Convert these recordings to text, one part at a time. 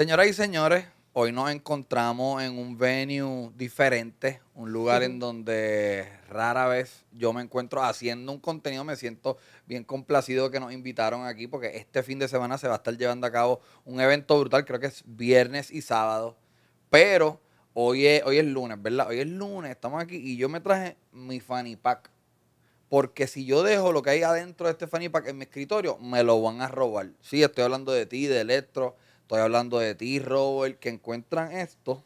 Señoras y señores, hoy nos encontramos en un venue diferente, un lugar en donde rara vez yo me encuentro haciendo un contenido. Me siento bien complacido que nos invitaron aquí porque este fin de semana se va a estar llevando a cabo un evento brutal, creo que es viernes y sábado. Pero hoy es, hoy es lunes, ¿verdad? Hoy es lunes, estamos aquí y yo me traje mi fanny pack. Porque si yo dejo lo que hay adentro de este fanny pack en mi escritorio, me lo van a robar. Sí, estoy hablando de ti, de Electro Estoy hablando de ti, Robert, que encuentran esto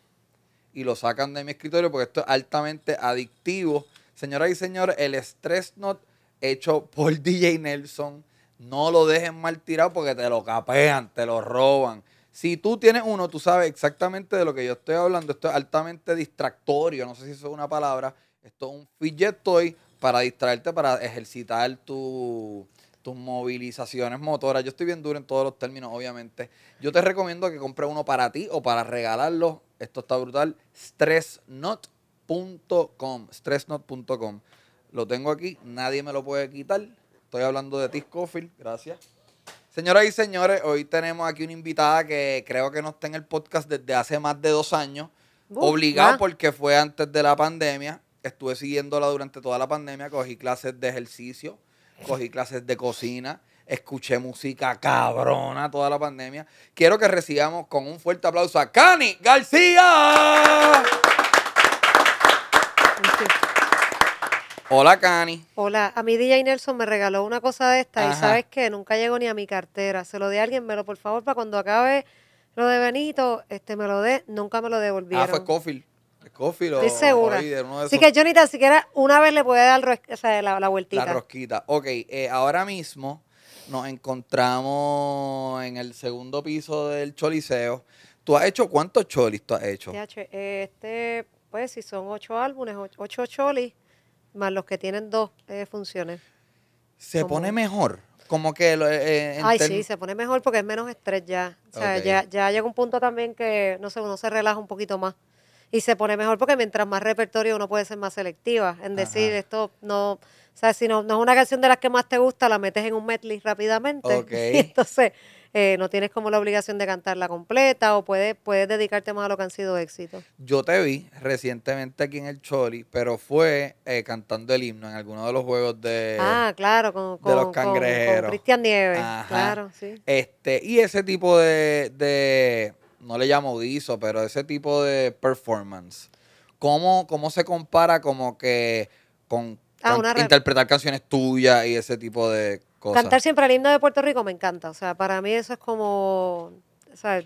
y lo sacan de mi escritorio porque esto es altamente adictivo. Señoras y señores, el Stress Not hecho por DJ Nelson, no lo dejen mal tirado porque te lo capean, te lo roban. Si tú tienes uno, tú sabes exactamente de lo que yo estoy hablando. Esto es altamente distractorio, no sé si eso es una palabra. Esto es un fidget toy para distraerte, para ejercitar tu, tus movilizaciones motoras. Yo estoy bien duro en todos los términos, obviamente. Yo te recomiendo que compres uno para ti o para regalarlo. Esto está brutal. Stressnot.com. Stressnot.com. Lo tengo aquí, nadie me lo puede quitar. Estoy hablando de ti, gracias. Señoras y señores, hoy tenemos aquí una invitada que creo que no está en el podcast desde hace más de dos años. Uh, obligado porque fue antes de la pandemia. Estuve siguiéndola durante toda la pandemia, cogí clases de ejercicio, cogí clases de cocina, escuché música cabrona toda la pandemia. Quiero que recibamos con un fuerte aplauso a Cani García. Hola, Cani. Hola, a mi DJ Nelson me regaló una cosa de esta y sabes que nunca llegó ni a mi cartera. Se lo di a alguien, me lo por favor, para cuando acabe lo de Benito, este me lo dé, nunca me lo devolvieron. Ah, fue Cofield. Coffee segura. Así que yo ni tan siquiera una vez le puede dar la, vueltita. La rosquita. Ok, eh, ahora mismo nos encontramos en el segundo piso del Choliseo. ¿Tú has hecho cuántos cholis tú has hecho? Este, pues si son ocho álbumes, ocho, cholis, más los que tienen dos eh, funciones. ¿Se pone mejor? Como que... Eh, eh, Ay, sí, se pone mejor porque es menos estrés ya. O sea, ya, ya llega un punto también que, no sé, uno se relaja un poquito más y se pone mejor porque mientras más repertorio uno puede ser más selectiva en decir esto no o sea, si no, es una canción de las que más te gusta, la metes en un medley rápidamente. Y entonces, eh, no tienes como la obligación de cantarla completa o puedes, puedes dedicarte más a lo que han sido éxitos. Yo te vi recientemente aquí en el Choli, pero fue eh, cantando el himno en alguno de los juegos de, ah, claro, con, de los cangrejeros. Con, Cristian Nieves, claro, sí. Este, y ese tipo de no le llamo guiso, pero ese tipo de performance, ¿cómo, cómo se compara como que con, ah, interpretar canciones tuyas y ese tipo de cosas? Cantar siempre el himno de Puerto Rico me encanta, o sea, para mí eso es como,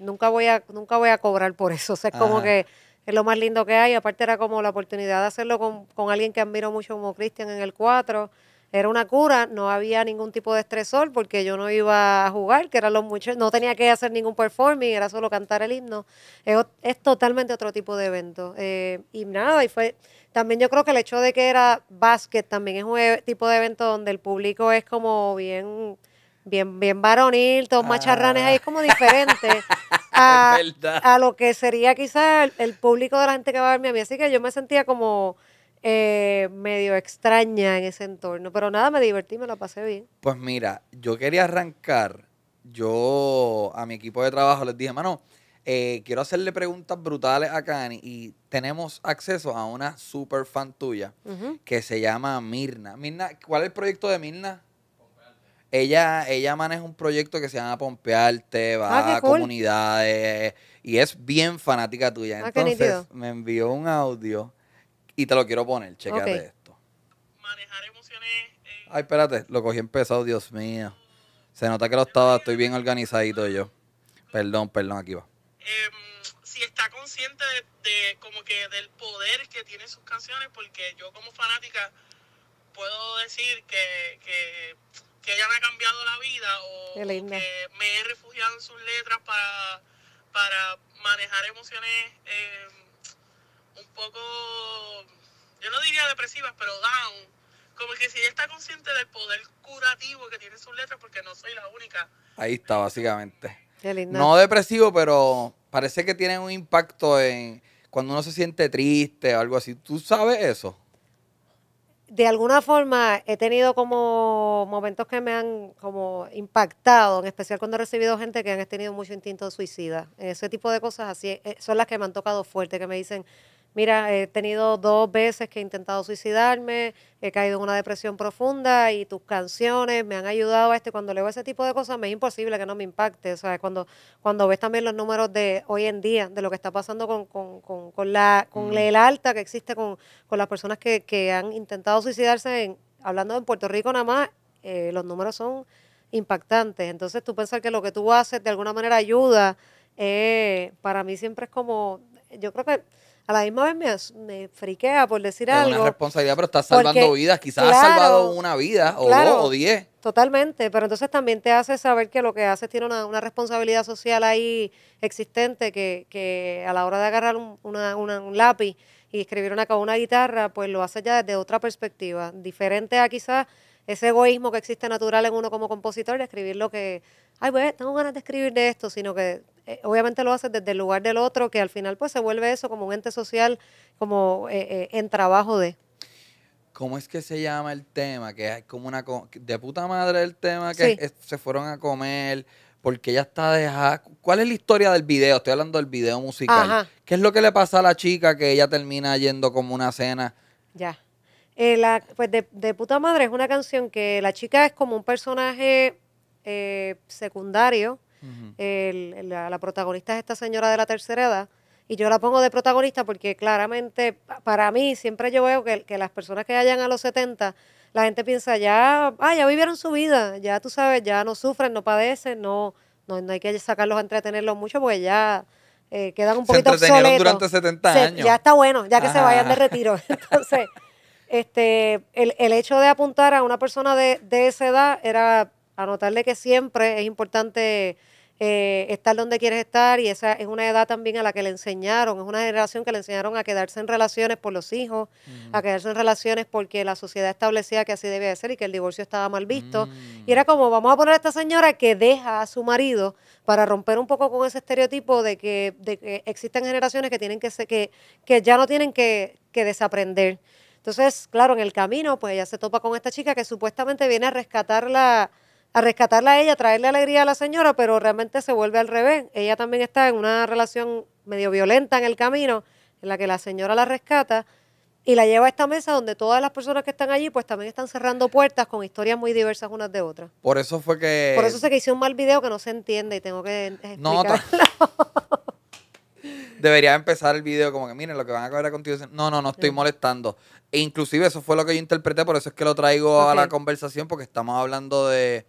nunca voy a, nunca voy a cobrar por eso, o sea, es como que es lo más lindo que hay, aparte era como la oportunidad de hacerlo con, con alguien que admiro mucho como Cristian en el 4 era una cura, no había ningún tipo de estresor porque yo no iba a jugar, que era lo mucho, no tenía que hacer ningún performing, era solo cantar el himno. Es, totalmente otro tipo de evento. Eh, y nada, y fue, también yo creo que el hecho de que era básquet también es un e, tipo de evento donde el público es como bien, bien, bien varonil, todos ah. macharranes ahí, es como diferente. a, lo que sería quizás el, el público de la gente que va a verme a mí. Así que yo me sentía como eh, medio extraña en ese entorno. Pero nada, me divertí, me la pasé bien. Pues mira, yo quería arrancar. Yo a mi equipo de trabajo les dije, mano, eh, quiero hacerle preguntas brutales a Cani y tenemos acceso a una super fan tuya que se llama Mirna. Mirna, ¿cuál es el proyecto de Mirna? Ella, ella maneja un proyecto que se llama Pompearte, va ah, a comunidades y es bien fanática tuya. Ah, Entonces me envió un audio y te lo quiero poner, chequéate esto. Manejar emociones Ay, espérate, lo cogí empezado, Dios mío. Se nota que lo estaba, estoy bien organizadito yo. Perdón, perdón, aquí va. Em, si está consciente de, como que del poder que tienen sus canciones, porque yo como fanática puedo decir que, que, ella me ha cambiado la vida o, me he refugiado en sus letras para, para manejar emociones em, un poco, yo no diría depresivas, pero down, como que si ella está consciente del poder curativo que tiene sus letras, porque no soy la única. Ahí está, básicamente. No depresivo, pero parece que tiene un impacto en cuando uno se siente triste o algo así. ¿Tú sabes eso? de alguna forma he tenido como momentos que me han como impactado, en especial cuando he recibido gente que han tenido mucho instinto de suicida. Ese tipo de cosas así eh, son las que me han tocado fuerte, que me dicen, mira, he tenido dos veces que he intentado suicidarme, he caído en una depresión profunda y tus canciones me han ayudado a este. Cuando leo ese tipo de cosas me es imposible que no me impacte. sea, Cuando, cuando ves también los números de hoy en día, de lo que está pasando con, la, con mm. el alta que existe con, las personas que, han intentado suicidarse, hablando de Puerto Rico nada más, eh, los números son impactantes. Entonces tú pensar que lo que tú haces de alguna manera ayuda, eh, para mí siempre es como, yo creo que a la misma vez me, friquea por decir algo. Es una responsabilidad, pero estás salvando vidas. Quizás has salvado una vida o diez. Totalmente, pero entonces también te hace saber que lo que haces tiene una, responsabilidad social ahí existente que, que, a la hora de agarrar un, un lápiz y escribir una, una guitarra, pues lo haces ya desde otra perspectiva, diferente a quizás ese egoísmo que existe natural en uno como compositor y escribir lo que, ay, pues tengo ganas de escribir de esto, sino que eh, obviamente lo haces desde el lugar del otro, que al final pues se vuelve eso como un ente social, como eh, eh, en trabajo de. ¿Cómo es que se llama el tema? Que es como una... De puta madre el tema que se fueron a comer porque ella está dejada. ¿Cuál es la historia del video? Estoy hablando del video musical. ¿Qué es lo que le pasa a la chica que ella termina yendo como una cena? Ya. pues de, puta madre es una canción que la chica es como un personaje secundario la, protagonista es esta señora de la tercera edad. Y yo la pongo de protagonista porque claramente, para mí, siempre yo veo que, las personas que hayan a los 70, la gente piensa, ya, ah, ya vivieron su vida, ya tú sabes, ya no sufren, no padecen, no, no, hay que sacarlos a entretenerlos mucho porque ya, eh, quedan un poquito se obsoletos. durante 70 años. ya está bueno, ya que se vayan de retiro. Entonces, este, el, hecho de apuntar a una persona de, de esa edad era anotarle que siempre es importante eh, estar donde quieres estar y esa es una edad también a la que le enseñaron, es una generación que le enseñaron a quedarse en relaciones por los hijos, a quedarse en relaciones porque la sociedad establecía que así debía ser y que el divorcio estaba mal visto. Mm. Y era como, vamos a poner a esta señora que deja a su marido para romper un poco con ese estereotipo de que, existen generaciones que, tienen que, que, que ya no tienen que, que desaprender. Entonces, claro, en el camino, pues ella se topa con esta chica que supuestamente viene a rescatarla a rescatarla a ella, a traerle alegría a la señora, pero realmente se vuelve al revés. Ella también está en una relación medio violenta en el camino, en la que la señora la rescata y la lleva a esta mesa donde todas las personas que están allí pues también están cerrando puertas con historias muy diversas unas de otras. Por eso fue que... Por eso sé que hice un mal video que no se entiende y tengo que explicarlo. No, Debería empezar el video como que miren lo que van a acabar contigo... No, no, no estoy molestando. E inclusive eso fue lo que yo interpreté, por eso es que lo traigo a la conversación porque estamos hablando de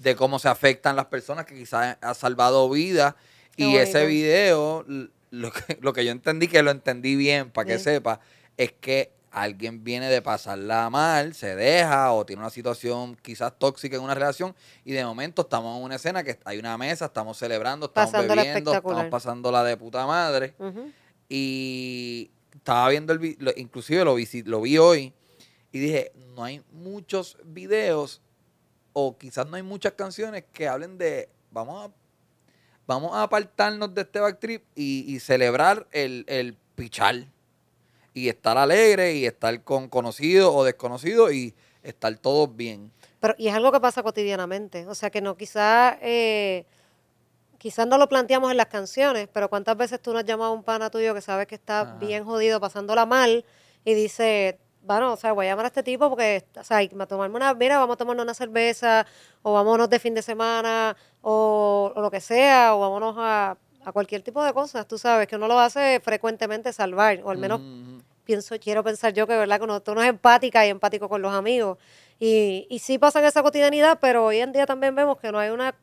de cómo se afectan las personas que quizás ha salvado vidas. Y ese video, lo que, yo entendí, que lo entendí bien, para que sepa, es que alguien viene de pasarla mal, se deja o tiene una situación quizás tóxica en una relación y de momento estamos en una escena que hay una mesa, estamos celebrando, estamos bebiendo, estamos la de puta madre. Y estaba viendo el video, inclusive lo vi hoy y dije, no hay muchos videos o quizás no hay muchas canciones que hablen de, vamos a, vamos a apartarnos de este back y, y celebrar el, el pichar. Y estar alegre y estar con conocido o desconocido y estar todos bien. Pero, y es algo que pasa cotidianamente. O sea que no, quizás eh, quizás no lo planteamos en las canciones, pero cuántas veces tú no has llamado a un pana tuyo que sabes que está bien jodido, pasándola mal, y dice, bueno, o sea, voy a llamar a este tipo porque, o sea, a tomarme una, mira, vamos a tomarnos una cerveza, o vámonos de fin de semana, o, lo que sea, o vámonos a, cualquier tipo de cosas, tú sabes, que uno lo hace frecuentemente salvar, o al menos pienso, quiero pensar yo que, ¿verdad? Que uno, es empática y empático con los amigos. Y, y sí pasa en esa cotidianidad, pero hoy en día también vemos que no hay una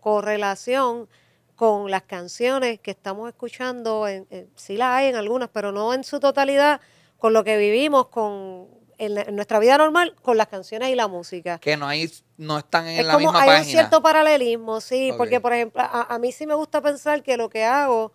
correlación con las canciones que estamos escuchando, sí las hay en algunas, pero no en su totalidad con lo que vivimos, con en, nuestra vida normal, con las canciones y la música. Que no hay, no están en la misma página. Hay un cierto paralelismo, sí, porque por ejemplo, a, mí sí me gusta pensar que lo que hago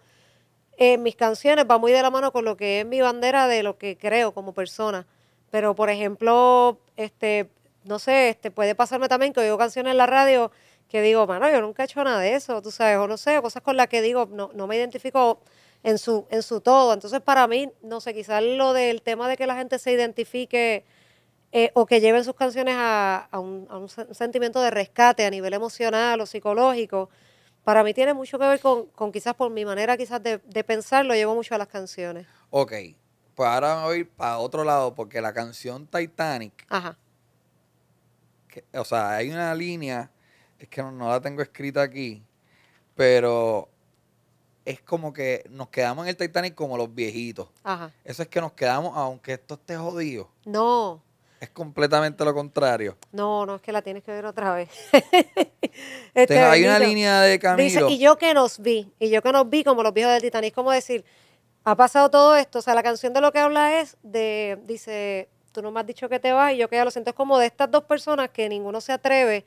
en mis canciones va muy de la mano con lo que es mi bandera de lo que creo como persona. Pero por ejemplo, este, no sé, este, puede pasarme también que oigo canciones en la radio que digo, bueno, yo nunca he hecho nada de eso, tú sabes, o no sé, cosas con las que digo, no, no me identifico en su, en su todo. Entonces, para mí, no sé, quizás lo del tema de que la gente se identifique eh, o que lleven sus canciones a, un, sentimiento de rescate a nivel emocional o psicológico, para mí tiene mucho que ver con, quizás por mi manera quizás de, de, pensar, lo llevo mucho a las canciones. Ok, pues ahora vamos a ir para otro lado, porque la canción Titanic, Ajá. o sea, hay una línea, es que no la tengo escrita aquí, pero es como que nos quedamos en el Titanic como los viejitos. Eso es que nos quedamos, aunque esto esté jodido. No. Es completamente lo contrario. No, no, es que la tienes que ver otra vez. Este, hay una línea de camino. Dice, y yo que nos vi, y yo que nos vi como los viejos del Titanic, como decir, ha pasado todo esto, o sea, la canción de lo que habla es de, dice, tú no me has dicho que te vas, y yo que ya lo siento, es como de estas dos personas que ninguno se atreve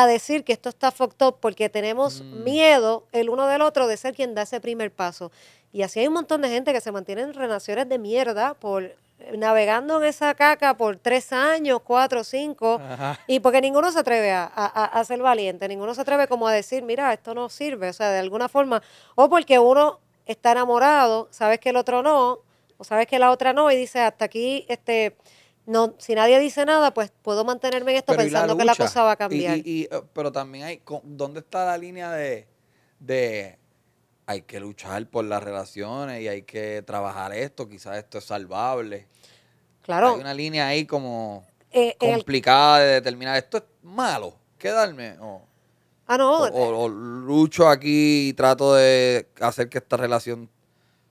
a decir que esto está fucked up porque tenemos mm. miedo el uno del otro de ser quien da ese primer paso. Y así hay un montón de gente que se mantiene en relaciones de mierda por navegando en esa caca por tres años, cuatro, cinco, y porque ninguno se atreve a, a, ser valiente, ninguno se atreve como a decir, mira, esto no sirve, o sea, de alguna forma, o porque uno está enamorado, sabes que el otro no, o sabes que la otra no, y dice, hasta aquí, este, no, si nadie dice nada, pues puedo mantenerme en esto pensando que la cosa va a cambiar. Eh, pero también hay, ¿dónde está la línea de, de hay que luchar por las relaciones y hay que trabajar esto, quizás esto es salvable? Claro. Hay una línea ahí como eh, complicada de determinar, esto es malo, quedarme. Ah, o, lucho aquí y trato de hacer que esta relación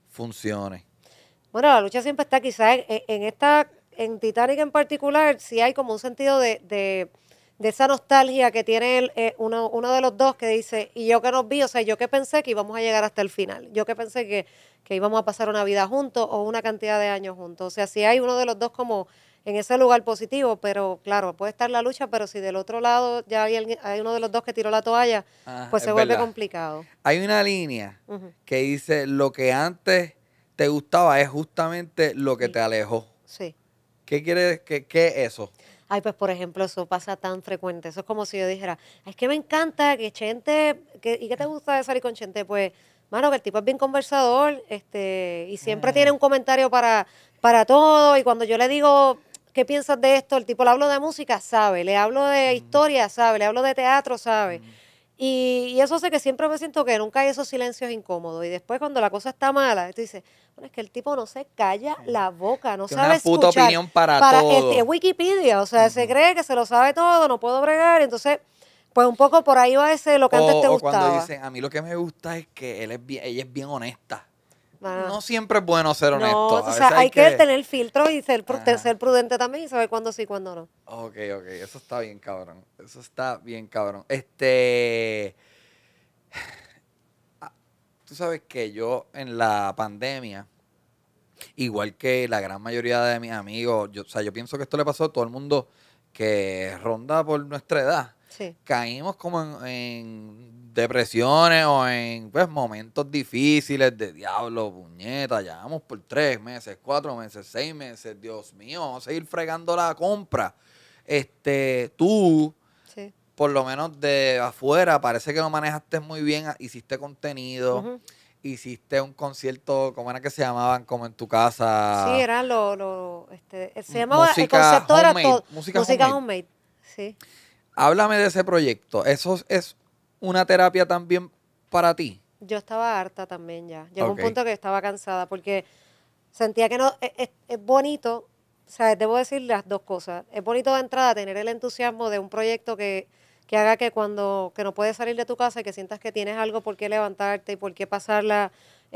funcione. Bueno, la lucha siempre está quizás en, esta en Titanic en particular si hay como un sentido de, de, esa nostalgia que tiene eh, uno, uno, de los dos que dice, y yo que nos vi, o sea, yo que pensé que íbamos a llegar hasta el final, yo que pensé que, que íbamos a pasar una vida juntos o una cantidad de años juntos. O sea, si hay uno de los dos como en ese lugar positivo, pero claro, puede estar la lucha, pero si del otro lado ya hay, hay uno de los dos que tiró la toalla, ah, pues se vuelve complicado. Hay una línea que dice, lo que antes te gustaba es justamente lo que te alejó. Sí. ¿Qué quieres qué, qué es eso? Ay, pues por ejemplo, eso pasa tan frecuente. Eso es como si yo dijera, es que me encanta que Chente, ¿y qué te gusta de salir con Chente? Pues, mano, que el tipo es bien conversador, este, y siempre tiene un comentario para, para todo. Y cuando yo le digo, ¿qué piensas de esto? El tipo le hablo de música, sabe, le hablo de historia, sabe, le hablo de teatro, sabe. Y, eso sé que siempre me siento que nunca hay esos silencios incómodos. Y después cuando la cosa está mala, tú dices, bueno, es que el tipo no se calla la boca, no sabe puta escuchar opinión para, para este, todo. Wikipedia, o sea, se cree que se lo sabe todo, no puedo bregar, entonces... Pues un poco por ahí va ese lo que antes te o gustaba. a mí lo que me gusta es que él es ella es bien honesta. No siempre es bueno ser honesto. o sea, hay, que, tener filtro y ser, prudente también y saber cuándo sí y cuándo no. Ok, ok. Eso está bien, cabrón. Eso está bien, cabrón. Este. Ah, tú sabes que yo en la pandemia, igual que la gran mayoría de mis amigos, yo, o sea, yo pienso que esto le pasó a todo el mundo que ronda por nuestra edad. Sí. Caímos como en depresiones o en pues, momentos difíciles de diablo, puñeta, ya vamos por tres meses, cuatro meses, seis meses, Dios mío, vamos a seguir fregando la compra. Este, tú, por lo menos de afuera, parece que lo manejaste muy bien, ah, hiciste contenido. hiciste un concierto, ¿cómo era que se llamaban? Como en tu casa. Sí, era lo, lo este, eh, se llamaba, el concepto era todo. Música, música homemade. sí. Háblame de ese proyecto. Eso es una terapia también para ti? Yo estaba harta también ya. Llegó un punto que estaba cansada porque sentía que no. E, e, es, bonito, o sea, debo decir las dos cosas. Es bonito de entrada tener el entusiasmo de un proyecto que, que haga que cuando que no puedes salir de tu casa y que sientas que tienes algo por qué levantarte y por qué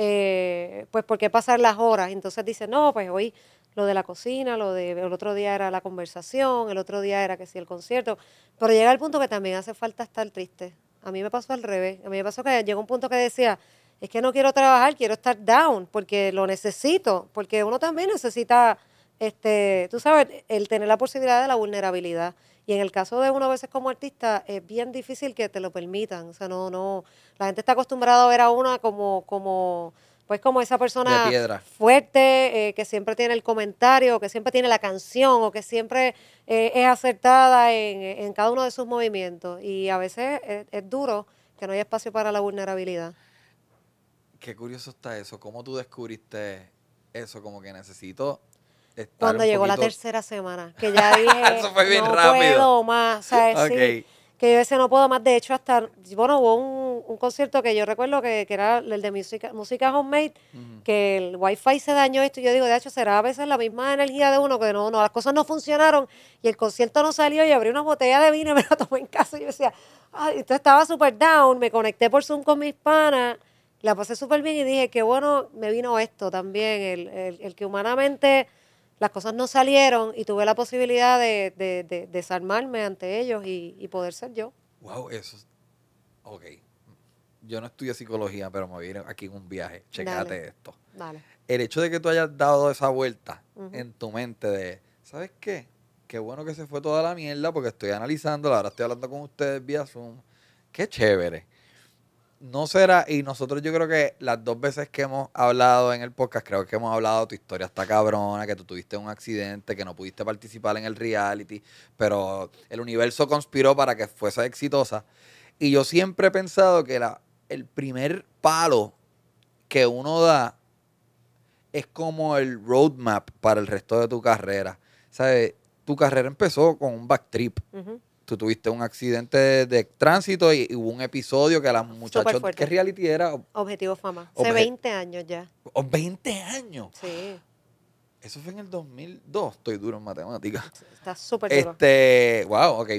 eh, pues por qué pasar las horas. Entonces dices, no, pues hoy lo de la cocina, lo de el otro día era la conversación, el otro día era que sí el concierto, pero llega el punto que también hace falta estar triste. A mí me pasó al revés. A mí me pasó que llegó un punto que decía, es que no quiero trabajar, quiero estar down, porque lo necesito, porque uno también necesita, este, tú sabes, el tener la posibilidad de la vulnerabilidad. Y en el caso de uno a veces como artista es bien difícil que te lo permitan. O sea, no, no, la gente está acostumbrada a ver a una como, como pues como esa persona fuerte, eh, que siempre tiene el comentario, que siempre tiene la canción o que siempre eh, es acertada en, cada uno de sus movimientos. Y a veces es, duro que no haya espacio para la vulnerabilidad. Qué curioso está eso. ¿Cómo tú descubriste eso? Como que necesito... Estar Cuando llegó la tercera semana, que ya dije, eso fue bien no puedo más que yo veces no puedo más. De hecho, hasta, bueno, hubo un, concierto que yo recuerdo que, era el de música, música homemade, que el wifi se dañó esto. yo digo, de hecho, será a veces la misma energía de uno, que no, no, las cosas no funcionaron y el concierto no salió y abrí una botella de vino y me la tomé en casa. Y yo decía, ay, entonces estaba súper down, me conecté por Zoom con mis panas, la pasé súper bien y dije, qué bueno me vino esto también, el, el, el que humanamente las cosas no salieron y tuve la posibilidad de, de, de desarmarme ante ellos y, poder ser yo. Wow, eso. Ok. Yo no estudié psicología, pero me vine aquí en un viaje. Checate esto. Dale. El hecho de que tú hayas dado esa vuelta en tu mente de, ¿sabes qué? Qué bueno que se fue toda la mierda porque estoy analizando, ahora estoy hablando con ustedes vía Zoom. Qué chévere no será, y nosotros yo creo que las dos veces que hemos hablado en el podcast, creo que hemos hablado, tu historia está cabrona, que tú tuviste un accidente, que no pudiste participar en el reality, pero el universo conspiró para que fuese exitosa. Y yo siempre he pensado que la, el primer palo que uno da es como el roadmap para el resto de tu carrera. ¿Sabes? Tu carrera empezó con un back trip tú tuviste un accidente de, tránsito y, hubo un episodio que a las muchachas. ¿Qué reality era? Objetivo Fama. Hace 20 años ya. ¿20 años? Sí. Eso fue en el 2002. Estoy duro en matemáticas. Está súper duro. Este, wow, ok.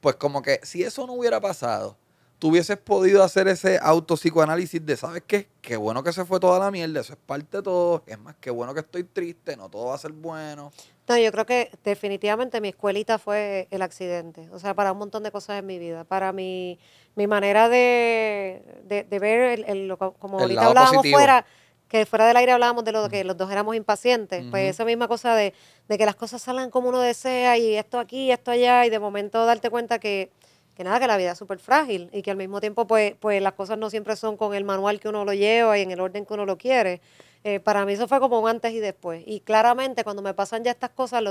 Pues como que si eso no hubiera pasado, tú hubieses podido hacer ese autopsicoanálisis de, ¿sabes qué? Qué bueno que se fue toda la mierda, eso es parte de todo. Es más, qué bueno que estoy triste, no todo va a ser bueno. No, yo creo que definitivamente mi escuelita fue el accidente, o sea, para un montón de cosas en mi vida, para mi, mi manera de, ver, el, como ahorita hablábamos fuera, que fuera del aire hablábamos de lo que los dos éramos impacientes, pues esa misma cosa de, de, que las cosas salgan como uno desea y esto aquí, esto allá, y de momento darte cuenta que, que nada, que la vida es súper frágil y que al mismo tiempo pues, pues las cosas no siempre son con el manual que uno lo lleva y en el orden que uno lo quiere. Eh, para mí eso fue como un antes y después. Y claramente cuando me pasan ya estas cosas,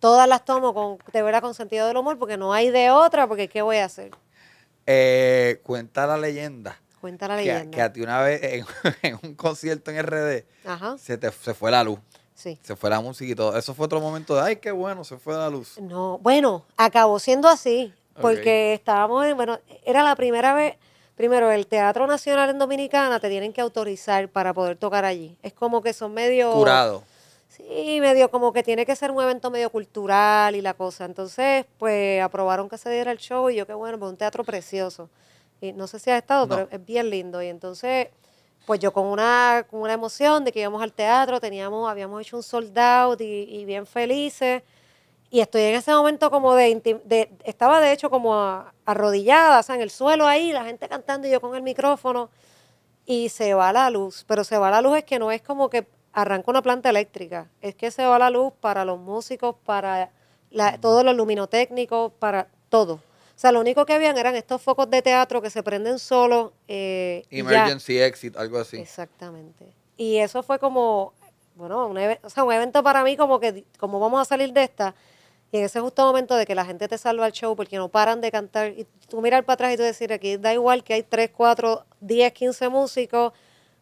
todas las tomo con, de veras con sentido del humor, porque no hay de otra, porque ¿qué voy a hacer? Eh, cuenta la leyenda. Cuenta la leyenda. Que, a ti una vez en, un concierto en RD Se, te, se fue la luz. Sí. Se fue la música y todo. Eso fue otro momento de, ay, qué bueno, se fue la luz. No, bueno, acabó siendo así, porque estábamos en, bueno, era la primera vez primero, el Teatro Nacional en Dominicana te tienen que autorizar para poder tocar allí. Es como que son medio... Curado. Sí, medio como que tiene que ser un evento medio cultural y la cosa. Entonces, pues aprobaron que se diera el show y yo qué bueno, pues un teatro precioso. Y no sé si has estado, pero es bien lindo. Y entonces, pues yo con una, con una emoción de que íbamos al teatro, teníamos, habíamos hecho un sold out y, y bien felices. Y estoy en ese momento como de, estaba de hecho como arrodillada, o sea, en el suelo ahí, la gente cantando y yo con el micrófono. Y se va la luz, pero se va la luz es que no es como que arranca una planta eléctrica, es que se va la luz para los músicos, para todos los luminotécnicos, para todo. O sea, lo único que habían eran estos focos de teatro que se prenden solo eh, Emergency exit, algo así. Exactamente. Y eso fue como, bueno, un, o sea, un evento para mí como que, como vamos a salir de esta, y en ese justo momento de que la gente te salva al show porque no paran de cantar, y tú mirar para atrás y tú decir, aquí da igual que hay 3, 4, 10, 15 músicos,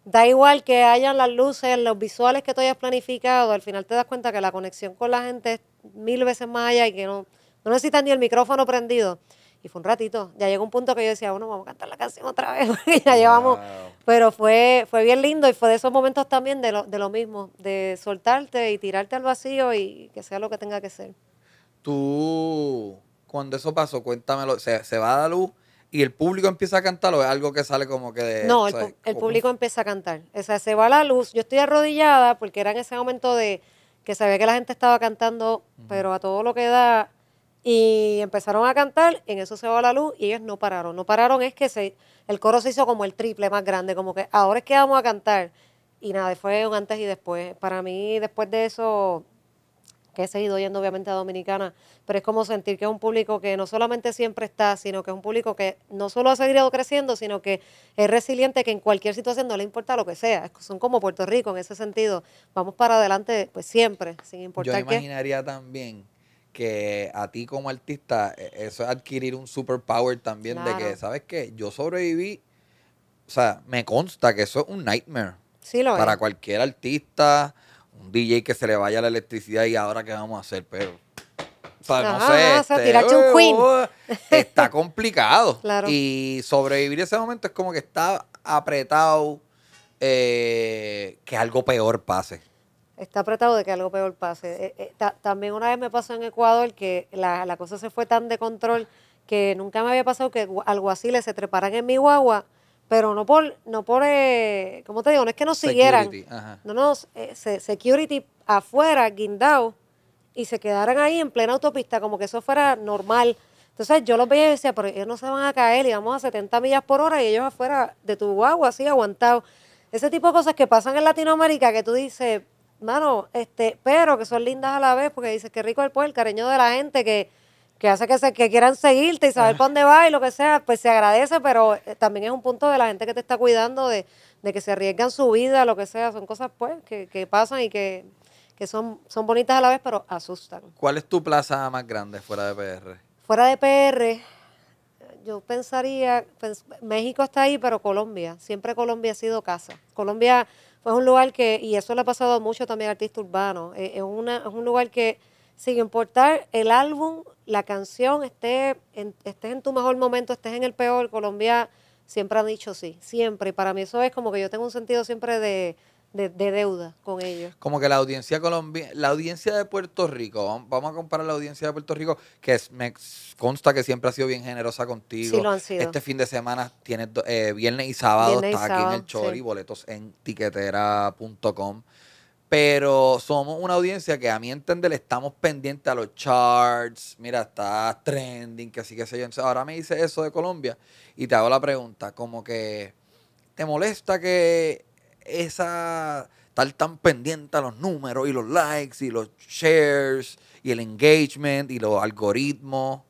da igual que hayan las luces, los visuales que tú hayas planificado, al final te das cuenta que la conexión con la gente es mil veces más allá y que no, no necesitas ni el micrófono prendido. Y fue un ratito. Ya llegó un punto que yo decía, bueno, vamos a cantar la canción otra vez, ya llevamos. Pero fue, fue bien lindo y fue de esos momentos también de lo, de lo mismo, de soltarte y tirarte al vacío y que sea lo que tenga que ser tú, cuando eso pasó, cuéntamelo, se, se va a la luz y el público empieza a cantar o es algo que sale como que de, No, el, público empieza a cantar. O sea, se va la luz. Yo estoy arrodillada porque era en ese momento de que ve que la gente estaba cantando, pero a todo lo que da. Y empezaron a cantar, en eso se va la luz y ellos no pararon. No pararon es que se, el coro se hizo como el triple más grande, como que ahora es que vamos a cantar. Y nada, fue un antes y después. Para mí, después de eso, que he seguido yendo obviamente a Dominicana, pero es como sentir que es un público que no solamente siempre está, sino que es un público que no solo ha seguido creciendo, sino que es resiliente, que en cualquier situación no le importa lo que sea. Son como Puerto Rico en ese sentido. Vamos para adelante pues siempre, sin importar qué. Yo imaginaría también que a ti como artista e, eso es adquirir un superpower también de que, ¿sabes qué? Yo sobreviví, o sea, me consta que eso es un nightmare. Sí lo para cualquier artista, un DJ que se le vaya la electricidad y ahora qué vamos a hacer, pero. no sé. está complicado. Y sobrevivir ese momento es como que está apretado eh, que algo peor pase. Está apretado de que algo peor pase. Eh, eh, también una vez me pasó en Ecuador que la, la cosa se fue tan de control que nunca me había pasado que algo así le se treparan en mi guagua pero no por, no por eh, ¿cómo te digo? No es que no siguieran. Ajá. No nos, eh, security afuera, guindao y se quedaran ahí en plena autopista, como que eso fuera normal. Entonces yo los veía y decía, pero ellos no se van a caer y vamos a 70 millas por hora y ellos afuera de tu guagua, así aguantado Ese tipo de cosas que pasan en Latinoamérica que tú dices, mano, este, pero que son lindas a la vez porque dices, qué rico el pueblo, el cariño de la gente que que hace que, que quieran seguirte y saber ah. dónde va y lo que sea, pues se agradece, pero eh, también es un punto de la gente que te está cuidando, de, de que se arriesgan su vida, lo que sea, son cosas pues que, pasan y que, son, son bonitas a la vez, pero asustan. ¿Cuál es tu plaza más grande fuera de PR? Fuera de PR, yo pensaría, México está ahí, pero Colombia, siempre Colombia ha sido casa. Colombia fue un lugar que, y eso le ha pasado mucho también a artista urbano, eh, es, una, es un lugar que sin importar el álbum, la canción, estés en, en tu mejor momento, estés en el peor, Colombia siempre ha dicho sí, siempre. Y para mí eso es como que yo tengo un sentido siempre de, de, de, deuda con ellos. Como que la audiencia Colombia, la audiencia de Puerto Rico, vamos a comparar la audiencia de Puerto Rico, que me consta que siempre ha sido bien generosa contigo. Sí, lo han sido. Este fin de semana tienes eh, viernes y sábado está aquí en el Chori, y boletos en tiquetera.com. Pero somos una audiencia que a mi entender estamos pendientes a los charts. Mira, está trending, que así que se yo. ahora me dice eso de Colombia y te hago la pregunta, como que ¿te molesta que esa estar tan pendiente a los números y los likes y los shares y el engagement y los algoritmos?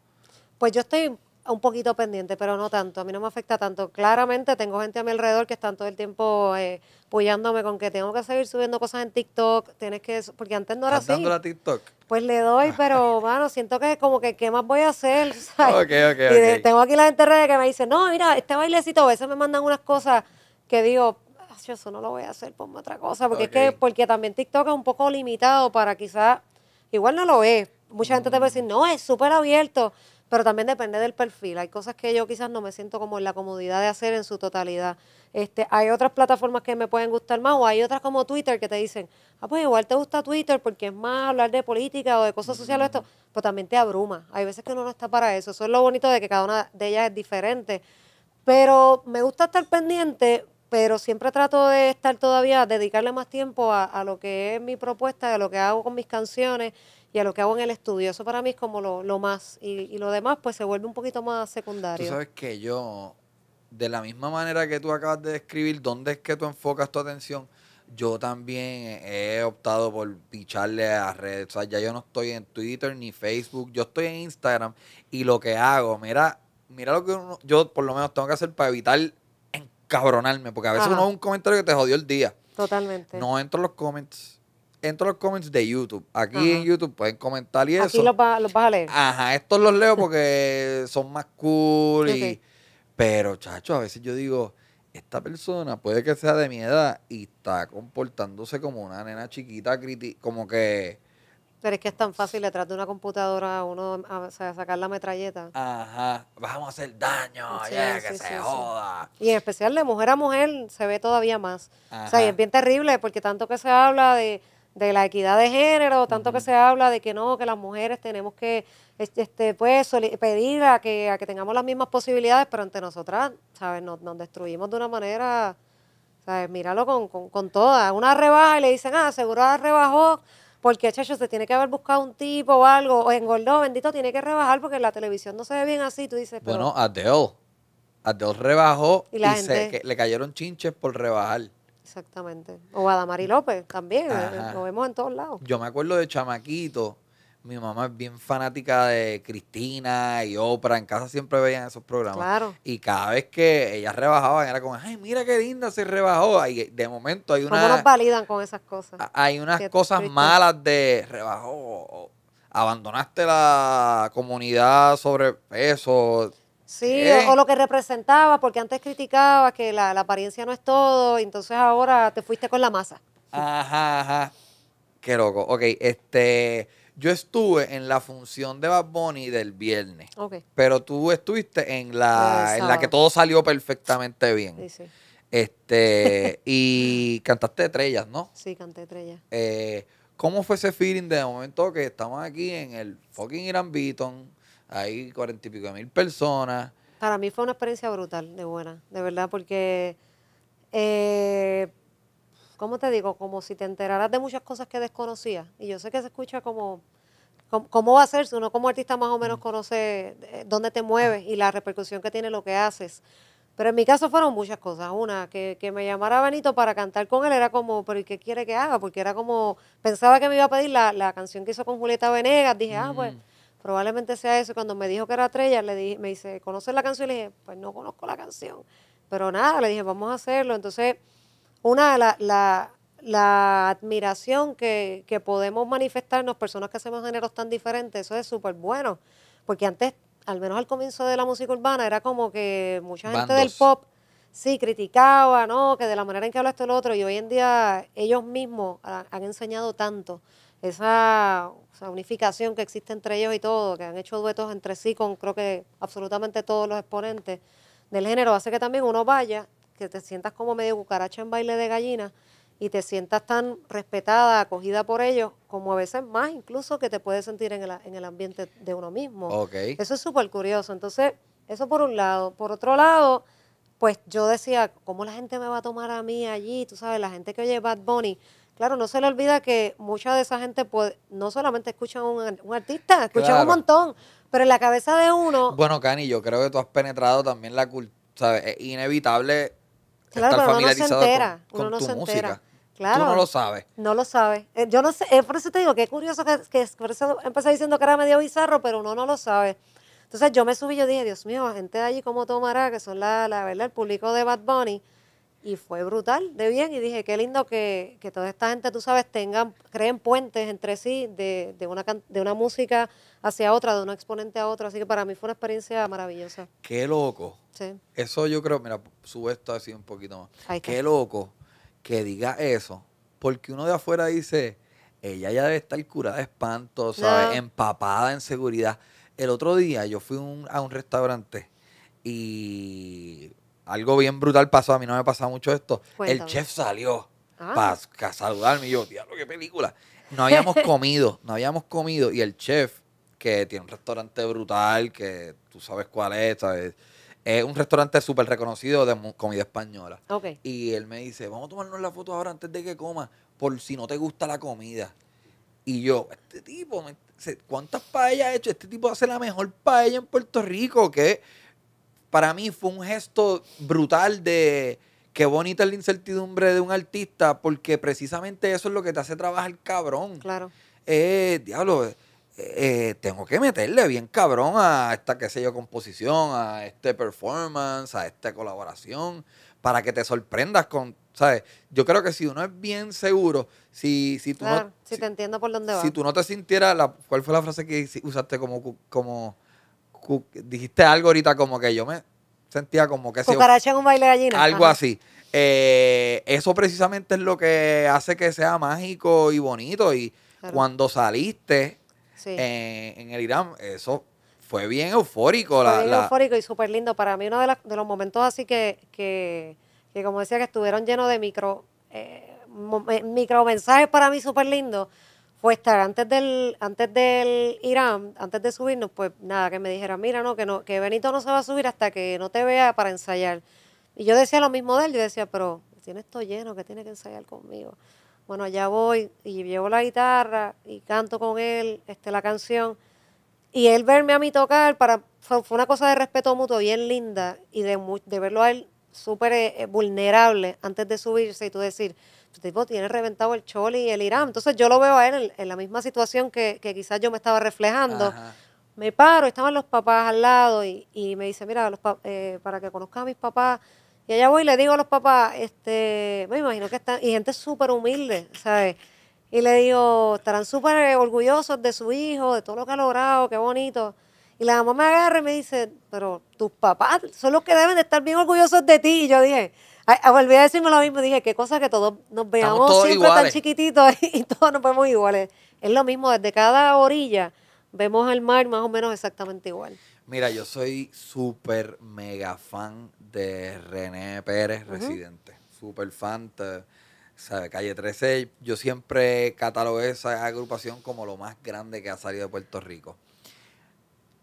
Pues yo estoy un poquito pendiente, pero no tanto, a mí no me afecta tanto. Claramente tengo gente a mi alrededor que están todo el tiempo eh, con que tengo que seguir subiendo cosas en TikTok, tienes que, porque antes no era así. TikTok? Pues le doy, pero bueno, siento que como que qué más voy a hacer, ¿sabes? Okay, okay, y tengo aquí la gente redes que me dice, no, mira, este bailecito, a veces me mandan unas cosas que digo, yo eso no lo voy a hacer, ponme otra cosa, porque es que, porque también TikTok es un poco limitado para quizás, igual no lo es, mucha gente te va decir, no, es súper abierto pero también depende del perfil. Hay cosas que yo quizás no me siento como en la comodidad de hacer en su totalidad. Este, hay otras plataformas que me pueden gustar más o hay otras como Twitter que te dicen, ah, pues igual te gusta Twitter porque es más hablar de política o de cosas sociales o esto, pero pues también te abruma. Hay veces que uno no está para eso. Eso es lo bonito de que cada una de ellas es diferente. Pero me gusta estar pendiente, pero siempre trato de estar todavía, dedicarle más tiempo a, a lo que es mi propuesta, a lo que hago con mis canciones y a lo que hago en el estudio. Eso para mí es como lo, más. Y, lo demás, pues se vuelve un poquito más secundario. Tú sabes que yo, de la misma manera que tú acabas de describir, ¿dónde es que tú enfocas tu atención? Yo también he optado por picharle a redes. O sea, ya yo no estoy en Twitter ni Facebook. Yo estoy en Instagram. Y lo que hago, mira, mira lo que yo por lo menos tengo que hacer para evitar encabronarme. Porque a veces uno ve un comentario que te jodió el día. Totalmente. No entro en los comments entro los comments de YouTube. Aquí en YouTube pueden comentar y eso. Aquí los, los vas a leer. Ajá, estos los leo porque son más cool. Y, Pero, chacho, a veces yo digo, esta persona puede que sea de mi edad y está comportándose como una nena chiquita, como que... Pero es que es tan fácil detrás de una computadora uno a, sacar la metralleta. Ajá, vamos a hacer daño, que se joda. Y en especial de mujer a mujer se ve todavía más. O sea, es bien terrible porque tanto que se habla de de la equidad de género, tanto que se habla de que no, que las mujeres tenemos que este, pues, pedir a que, a que tengamos las mismas posibilidades, pero ante nosotras, ¿sabes? Nos, destruimos de una manera, ¿sabes? Míralo con, con, con toda. Una rebaja y le dicen, ah, seguro rebajó porque, chacho, se tiene que haber buscado un tipo o algo, o engordó, bendito, tiene que rebajar porque la televisión no se ve bien así, tú dices. Pero... Bueno, Adele, Adele rebajó y, le cayeron chinches por rebajar. Exactamente. O Adamari López también, eh, lo vemos en todos lados. Yo me acuerdo de Chamaquito, mi mamá es bien fanática de Cristina y Oprah, en casa siempre veían esos programas. Y cada vez que ellas rebajaban era como, ay, mira qué linda se rebajó. Y de momento hay una... ¿Cómo nos validan con esas cosas? Hay unas cosas malas de rebajó, abandonaste la comunidad sobre peso Sí, o, lo que representaba, porque antes criticaba que la, apariencia no es todo, entonces ahora te fuiste con la masa. Ajá, ajá. Qué loco. Ok, este. Yo estuve en la función de Bad Bunny del viernes. Okay. Pero tú estuviste en la, en la que todo salió perfectamente bien. Sí, sí. Este, y cantaste estrellas, ¿no? Sí, canté estrellas. Eh, ¿Cómo fue ese feeling de momento que estamos aquí en el fucking Irán Beaton? Hay cuarenta y pico de mil personas. Para mí fue una experiencia brutal, de buena, de verdad, porque, eh, ¿cómo te digo? Como si te enteraras de muchas cosas que desconocías. Y yo sé que se escucha como, ¿Cómo va a ser uno como artista más o menos mm. conoce eh, dónde te mueves y la repercusión que tiene lo que haces? Pero en mi caso fueron muchas cosas. Una, que, que me llamara Benito para cantar con él era como, pero qué quiere que haga? Porque era como, pensaba que me iba a pedir la, la canción que hizo con Julieta Venegas. Dije, ah, pues mm. Probablemente sea eso. Cuando me dijo que era Trella, le dije, me dice, ¿conoces la canción? Y le dije, pues no conozco la canción. Pero nada, le dije, vamos a hacerlo. Entonces, una la, la, la admiración que, que podemos manifestarnos, personas que hacemos géneros tan diferentes, eso es súper bueno. Porque antes, al menos al comienzo de la música urbana, era como que mucha gente del pop sí, criticaba, ¿no? Que de la manera en que habla esto el otro, y hoy en día ellos mismos han enseñado tanto esa unificación que existe entre ellos y todo, que han hecho duetos entre sí con creo que absolutamente todos los exponentes del género, hace que también uno vaya, que te sientas como medio cucaracha en baile de gallina y te sientas tan respetada, acogida por ellos, como a veces más incluso que te puedes sentir en el, en el ambiente de uno mismo. Eso es súper curioso. Entonces, eso por un lado. Por otro lado, pues yo decía, ¿cómo la gente me va a tomar a mí allí? Tú sabes, la gente que oye Bad Bunny, Claro, no se le olvida que mucha de esa gente pues, no solamente escucha un, un artista, escucha un montón, pero en la cabeza de uno... Bueno, Cani, yo creo que tú has penetrado también la cultura, Es inevitable claro, estar familiarizado uno no se entera, uno no tu se música. Entera. Claro. Tú no lo sabes. No lo sabes. Eh, yo no sé, eh, por eso te digo que es curioso que, por eso empecé diciendo que era medio bizarro, pero uno no lo sabe. Entonces yo me subí y yo dije, Dios mío, la gente de allí, ¿cómo tomará? Que son la, la verdad, el público de Bad Bunny y fue brutal de bien y dije, qué lindo que, toda esta gente, tú sabes, tengan, creen puentes entre sí de, una, de una música hacia otra, de un exponente a otro, así que para mí fue una experiencia maravillosa. Qué loco. Sí. Eso yo creo, mira, sube esto así un poquito más. Qué loco que diga eso, porque uno de afuera dice, ella ya debe estar curada de espanto, ¿sabes? Empapada en seguridad. El otro día yo fui a un restaurante y algo bien brutal pasó, a mí no me pasa mucho esto. El chef salió ah. para saludarme y yo, diablo, qué película. No habíamos comido, no habíamos comido y el chef, que tiene un restaurante brutal, que tú sabes cuál es, ¿sabes? Es un restaurante súper reconocido de comida española. Y él me dice, vamos a tomarnos la foto ahora antes de que coma por si no te gusta la comida. Y yo, este tipo, ¿cuántas paellas ha hecho? Este tipo hace la mejor paella en Puerto Rico, que para mí fue un gesto brutal de qué bonita es la incertidumbre de un artista, porque precisamente eso es lo que te hace trabajar cabrón. Claro. Eh, diablo, eh, eh, tengo que meterle bien cabrón a esta, qué sé yo, composición, a este performance, a esta colaboración, para que te sorprendas con, ¿sabes? Yo creo que si uno es bien seguro, si, si tú no... si, te entiendo por dónde vas. Si tú no te sintieras, la, ¿cuál fue la frase que usaste como... como dijiste algo ahorita como que yo me sentía como que... Cucaracha en un baile gallina. Algo así. Eh, eso precisamente es lo que hace que sea mágico y bonito. Y cuando saliste eh, en el Irán, eso fue bien eufórico. eufórico y súper lindo. Para mí uno de, los momentos así que, que, como decía, que estuvieron llenos de micro... Eh, micro mensajes para mí súper lindo pues estar antes del, antes del Irán, antes de subirnos, pues nada, que me dijera, mira, no, que no, que Benito no se va a subir hasta que no te vea para ensayar. Y yo decía lo mismo de él, yo decía, pero tiene esto lleno, que tiene que ensayar conmigo. Bueno, allá voy y llevo la guitarra y canto con él este, la canción. Y él verme a mí tocar para, fue, una cosa de respeto mutuo bien linda y de, verlo a él súper eh, eh, vulnerable antes de subirse y tú decir, tipo tiene reventado el Choli y el Irán. Entonces yo lo veo a él en, la misma situación que, quizás yo me estaba reflejando. Me paro, estaban los papás al lado y, y me dice, mira, los eh, para que conozcas a mis papás. Y allá voy y le digo a los papás, este, me imagino que están, y gente súper humilde, ¿sabes? Y le digo, estarán súper orgullosos de su hijo, de todo lo que ha logrado, qué bonito. Y la mamá me agarra y me dice, pero tus papás son los que deben de estar bien orgullosos de ti. Y yo dije, Ah, volví a decirme lo mismo, dije, qué cosa que todos nos veamos siempre tan chiquititos y todos nos vemos iguales. Es lo mismo, desde cada orilla vemos al mar más o menos exactamente igual. Mira, yo soy súper mega fan de René Pérez, residente. Súper fan, de, sabe, Calle 13. Yo siempre catalogué esa agrupación como lo más grande que ha salido de Puerto Rico.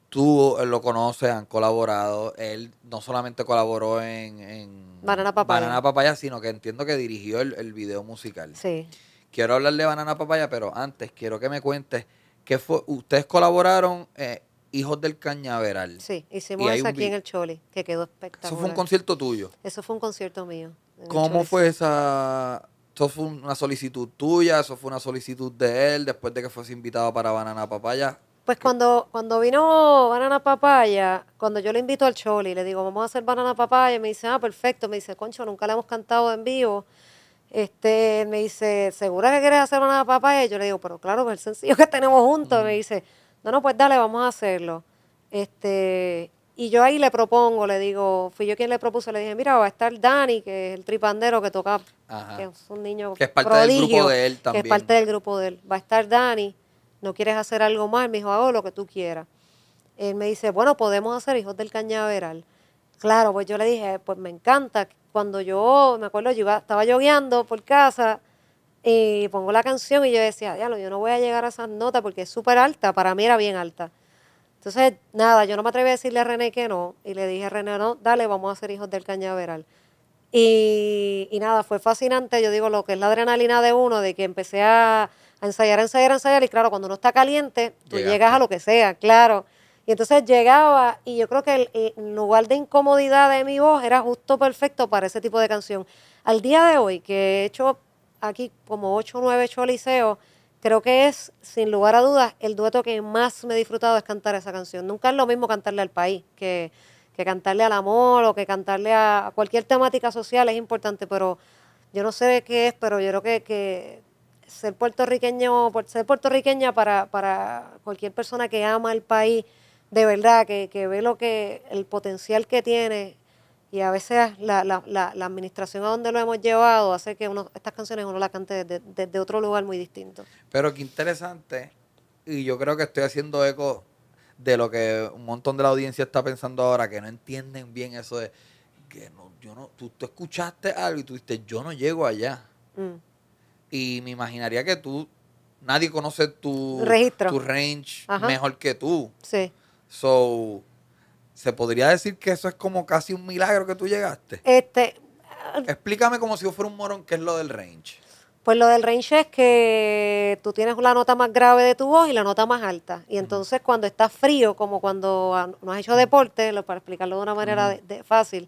Tú eh, lo conoces, han colaborado. Él no solamente colaboró en, Banana, Papaya. sino que entiendo que dirigió el, video musical. Sí. Quiero hablarle de Banana Papaya, pero antes quiero que me cuentes que fue. Ustedes colaboraron eh, Hijos del Cañaveral. Sí, hicimos eso aquí en el Choli, que quedó espectacular. ¿Eso fue un concierto tuyo? Eso fue un concierto mío. ¿Cómo fue esa...? ¿Eso fue una solicitud tuya? ¿Eso fue una solicitud de él después de que fuese invitado para Banana Papaya? Pues cuando, cuando vino Banana Papaya, cuando yo le invito al Choli, le digo, vamos a hacer Banana Papaya, me dice, ah, perfecto, me dice, concho, nunca le hemos cantado en vivo. Este, me dice, ¿segura que quieres hacer Banana Papaya? yo le digo, pero claro, pues el sencillo que tenemos juntos. Me dice, no, no, pues dale, vamos a hacerlo. Este, y yo ahí le propongo, le digo, fui yo quien le propuso, le dije, mira, va a estar Dani, que es el tripandero que toca, que es un niño que es parte del grupo de él también. Que es parte del grupo de él. Va a estar Dani ¿no quieres hacer algo más? me dijo, hago lo que tú quieras. Él me dice, bueno, podemos hacer Hijos del Cañaveral. Claro, pues yo le dije, pues me encanta. Cuando yo, me acuerdo, yo estaba lloviando por casa y pongo la canción y yo decía, diablo, yo no voy a llegar a esas notas porque es súper alta, para mí era bien alta. Entonces, nada, yo no me atreví a decirle a René que no y le dije a René, no, dale, vamos a hacer Hijos del Cañaveral. y nada, fue fascinante, yo digo, lo que es la adrenalina de uno, de que empecé a a ensayar, a ensayar, ensayar. Y claro, cuando uno está caliente, tú llegas a lo que sea, claro. Y entonces llegaba y yo creo que el, lugar de incomodidad de mi voz era justo perfecto para ese tipo de canción. Al día de hoy, que he hecho aquí como 8 o 9 liceo, creo que es, sin lugar a dudas, el dueto que más me he disfrutado es cantar esa canción. Nunca es lo mismo cantarle al país que, cantarle al amor o que cantarle a, cualquier temática social, es importante, pero yo no sé qué es, pero yo creo que ser puertorriqueño, ser puertorriqueña para, para cualquier persona que ama el país, de verdad, que, que ve lo que, el potencial que tiene y a veces la, la, la, la, administración a donde lo hemos llevado hace que estas canciones uno las cante desde, otro lugar muy distinto. Pero qué interesante, y yo creo que estoy haciendo eco de lo que un montón de la audiencia está pensando ahora, que no entienden bien eso de que no, yo no, tú, escuchaste algo y tú dijiste, yo no llego allá. Mm. Y me imaginaría que tú, nadie conoce tu, tu range mejor que tú. Sí. So, ¿se podría decir que eso es como casi un milagro que tú llegaste? Este. Explícame como si yo fuera un morón, ¿qué es lo del range? Pues lo del range es que tú tienes la nota más grave de tu voz y la nota más alta. Y entonces cuando estás frío, como cuando no has hecho deporte, para explicarlo de una manera de, fácil,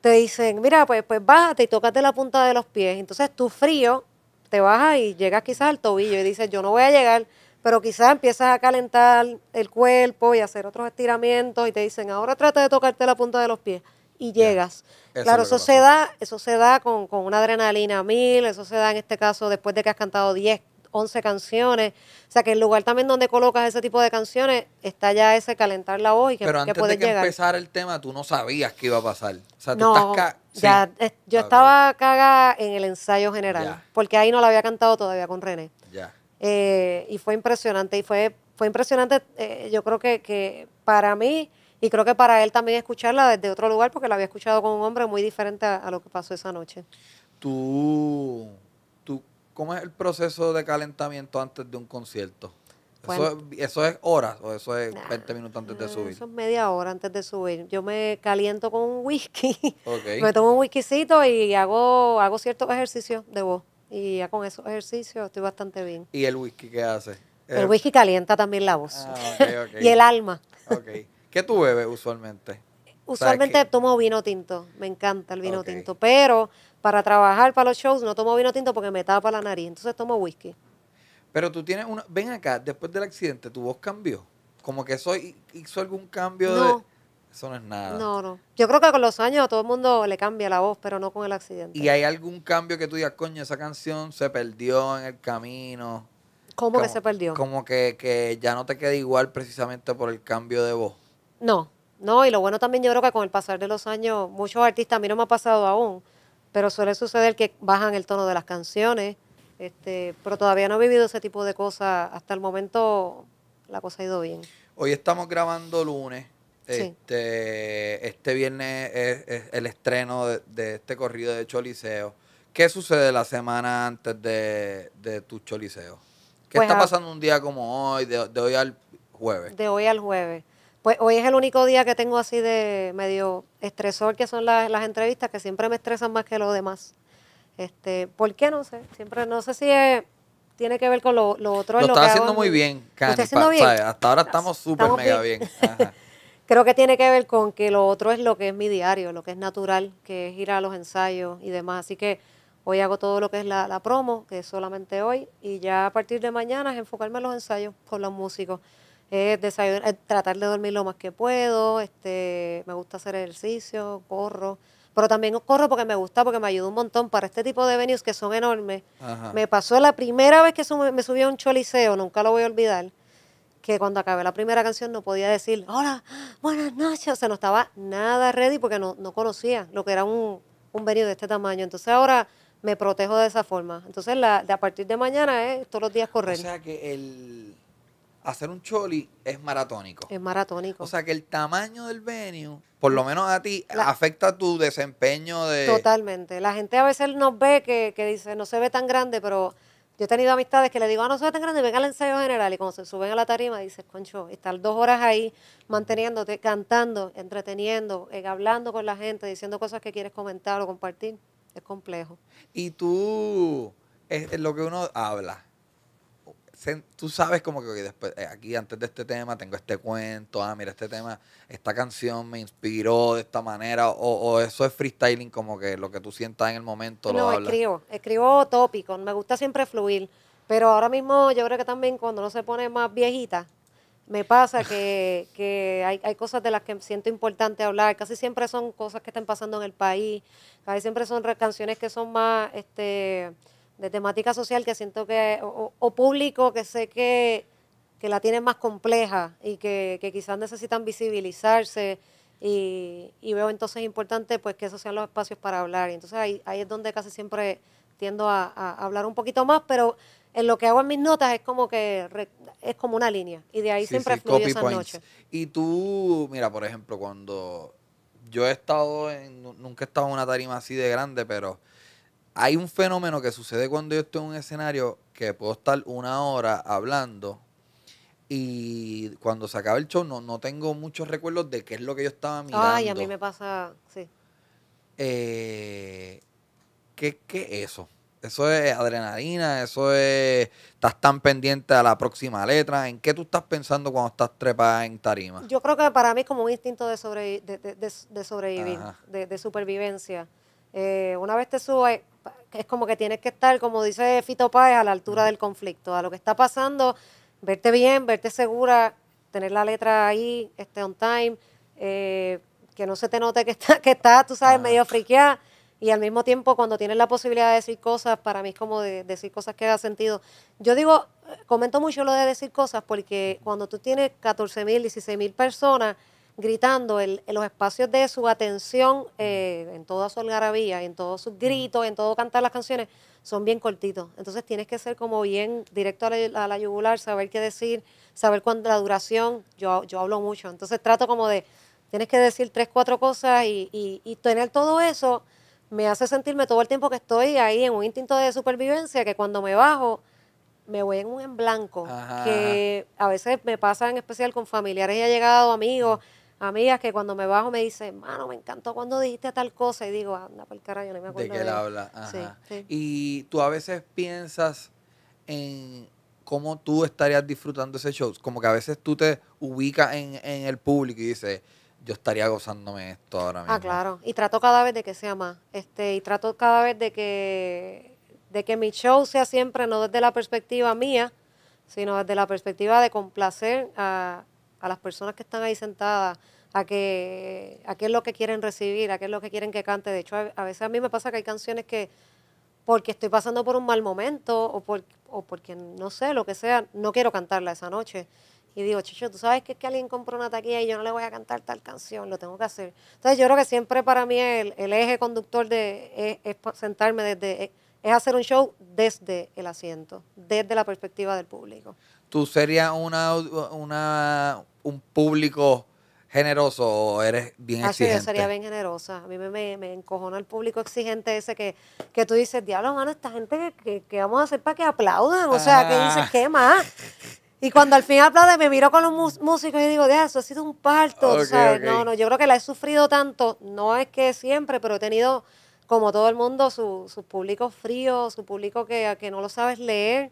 te dicen, mira, pues, pues bájate y tocate la punta de los pies. Entonces tú frío te bajas y llegas quizás al tobillo y dices, yo no voy a llegar, pero quizás empiezas a calentar el cuerpo y hacer otros estiramientos y te dicen, ahora trata de tocarte la punta de los pies y llegas. claro, eso se da, eso se da con, con, una adrenalina mil, eso se da en este caso después de que has cantado 10, 11 canciones. O sea que el lugar también donde colocas ese tipo de canciones está ya ese calentar la voz y que, Pero antes de que empezara el tema, tú no sabías qué iba a pasar. O sea, yo estaba caga en el ensayo general, porque ahí no la había cantado todavía con René. Ya. Eh, y fue impresionante, y fue, fue impresionante, eh, yo creo que, para mí, y creo que para él también escucharla desde otro lugar, porque la había escuchado con un hombre muy diferente a lo que pasó esa noche. Tú ¿cómo es el proceso de calentamiento antes de un concierto? Eso es, horas o eso es 20 minutos antes de subir? Eso es media hora antes de subir. Yo me caliento con un whisky. me tomo un whiskycito y hago, hago ciertos ejercicios de voz. Y ya con esos ejercicios estoy bastante bien. ¿Y el whisky qué hace? El eh, whisky calienta también la voz. Ah, y el alma. ¿Qué tú bebes usualmente? Usualmente tomo vino tinto. Me encanta el vino tinto. Pero para trabajar, para los shows, no tomo vino tinto porque me tapa la nariz, entonces tomo whisky. Pero tú tienes una... Ven acá, después del accidente, ¿tu voz cambió? Como que eso hizo algún cambio no. de... Eso no es nada. No, no. Yo creo que con los años a todo el mundo le cambia la voz, pero no con el accidente. ¿Y hay algún cambio que tú digas, coño, esa canción se perdió en el camino? ¿Cómo como, que se perdió? Como que, que ya no te queda igual precisamente por el cambio de voz. No, no, y lo bueno también yo creo que con el pasar de los años, muchos artistas, a mí no me ha pasado aún, pero suele suceder que bajan el tono de las canciones, este, pero todavía no he vivido ese tipo de cosas. Hasta el momento la cosa ha ido bien. Hoy estamos grabando lunes. Este, este viernes es, el estreno de, este corrido de Choliseo. ¿Qué sucede la semana antes de, tu Choliseo? ¿Qué pues está pasando un día como hoy, de hoy al jueves? De hoy al jueves. Pues hoy es el único día que tengo así de medio estresor, que son las, entrevistas, que siempre me estresan más que lo demás. Este, ¿Por qué? No sé. Siempre, no sé si tiene que ver con lo, lo otro. Lo, lo está haciendo muy bien, Hasta ahora estamos súper mega bien. Creo que tiene que ver con que lo otro es lo que es mi diario, lo que es natural, que es ir a los ensayos y demás. Así que hoy hago todo lo que es la, la promo, que es solamente hoy, y ya a partir de mañana es enfocarme en los ensayos con los músicos. Eh, es eh, tratar de dormir lo más que puedo, este, me gusta hacer ejercicio, corro, pero también corro porque me gusta, porque me ayuda un montón para este tipo de venues que son enormes. Me pasó la primera vez que me subí a un choliseo, nunca lo voy a olvidar, que cuando acabé la primera canción no podía decir, hola, buenas noches, o sea, no estaba nada ready porque no, no conocía lo que era un, un venue de este tamaño. Entonces ahora me protejo de esa forma. Entonces de a partir de mañana todos los días correr. O sea que el hacer un choli es maratónico. Es maratónico. O sea que el tamaño del venue, por lo menos a ti, afecta tu desempeño de... Totalmente. La gente a veces nos ve que, dice, no se ve tan grande, pero yo he tenido amistades que le digo, ah, no se ve tan grande, venga al ensayo general. Y cuando se suben a la tarima, dices, concho, estar dos horas ahí manteniéndote, cantando, entreteniendo, eh, hablando con la gente, diciendo cosas que quieres comentar o compartir, es complejo. Y tú, es lo que uno habla tú sabes como que después, eh, aquí antes de este tema tengo este cuento, ah, mira, este tema, esta canción me inspiró de esta manera, o, eso es freestyling, como que lo que tú sientas en el momento. No, escribo, escribo tópicos, me gusta siempre fluir, pero ahora mismo yo creo que también cuando uno se pone más viejita, me pasa que, hay, hay, cosas de las que siento importante hablar. Casi siempre son cosas que están pasando en el país. Casi siempre son canciones que son más este, de temática social que siento que, o, público que sé que, que, la tienen más compleja y que, quizás necesitan visibilizarse y, y, veo entonces importante pues que esos sean los espacios para hablar. Y entonces ahí, ahí es donde casi siempre tiendo a, hablar un poquito más, pero en lo que hago en mis notas es como que es como una línea y de ahí siempre fluye esa noche. Y tú, mira, por ejemplo, cuando yo he estado en, nunca he estado en una tarima así de grande, pero hay un fenómeno que sucede cuando yo estoy en un escenario que puedo estar una hora hablando y cuando se acaba el show no, no tengo muchos recuerdos de qué es lo que yo estaba mirando. Ay, a mí me pasa, sí. Eh, ¿qué, ¿Qué eso? Eso es adrenalina, eso es. Estás tan pendiente a la próxima letra. ¿En qué tú estás pensando cuando estás trepada en tarima? Yo creo que para mí es como un instinto de, sobrevivir, de, supervivencia. Eh, una vez te subes, es como que tienes que estar, como dice Fito Páez, a la altura del conflicto, a lo que está pasando, verte bien, verte segura, tener la letra ahí, este on time, eh, que no se te note que está, que está tú sabes, medio friqueada. Y al mismo tiempo, cuando tienes la posibilidad de decir cosas, para mí es como de, decir cosas que dan sentido. Yo digo, eh, comento mucho lo de decir cosas porque cuando tú tienes 14 mil, 16 mil personas, gritando en los espacios de su atención, eh, en toda su algarabía, en todos sus gritos, en todo cantar las canciones, son bien cortitos. Entonces tienes que ser como bien directo a la, yugular, saber qué decir, saber cuándo la duración. Yo, yo hablo mucho, entonces trato como de, tienes que decir tres, cuatro cosas y, y, y tener todo eso me hace sentirme todo el tiempo que estoy ahí en un instinto de supervivencia que cuando me bajo me voy en un en blanco, que a veces me pasa en especial con familiares y llegado amigos, amigas que cuando me bajo me dicen, mano, me encantó cuando dijiste tal cosa. Y digo, anda, por el carajo, yo no me acuerdo. De qué él habla. Y tú a veces piensas en cómo tú estarías disfrutando ese show. Como que a veces tú te ubicas en, en el público y dices, yo estaría gozándome esto ahora ah, mismo. Ah, claro. Y trato cada vez de que sea más. Este, y trato cada vez de que, de que mi show sea siempre no desde la perspectiva mía, sino desde la perspectiva de complacer a a las personas que están ahí sentadas a, que, a qué es lo que quieren recibir, a qué es lo que quieren que cante. De hecho, a, veces a mí me pasa que hay canciones que porque estoy pasando por un mal momento o, por, o porque no sé, lo que sea, no quiero cantarla esa noche. Y digo, chicho, tú sabes que es que alguien compró una taquilla y yo no le voy a cantar tal canción, lo tengo que hacer. Entonces yo creo que siempre para mí el, eje conductor de, sentarme desde, es hacer un show desde el asiento, desde la perspectiva del público. ¿tú serías una, una, un público generoso o eres bien Así exigente? Yo sería bien generosa. A mí me, me, encojona el público exigente ese que, que tú dices, diablo, mano, esta gente que, que, vamos a hacer para que aplaudan. O sea, que dices, ah. ¿qué más? Y cuando al fin aplaude, me miro con los músicos y digo, de eso ha sido un parto. o sea, No, no, yo creo que la he sufrido tanto. No es que siempre, pero he tenido, como todo el mundo, su, su público frío, su público que, que no lo sabes leer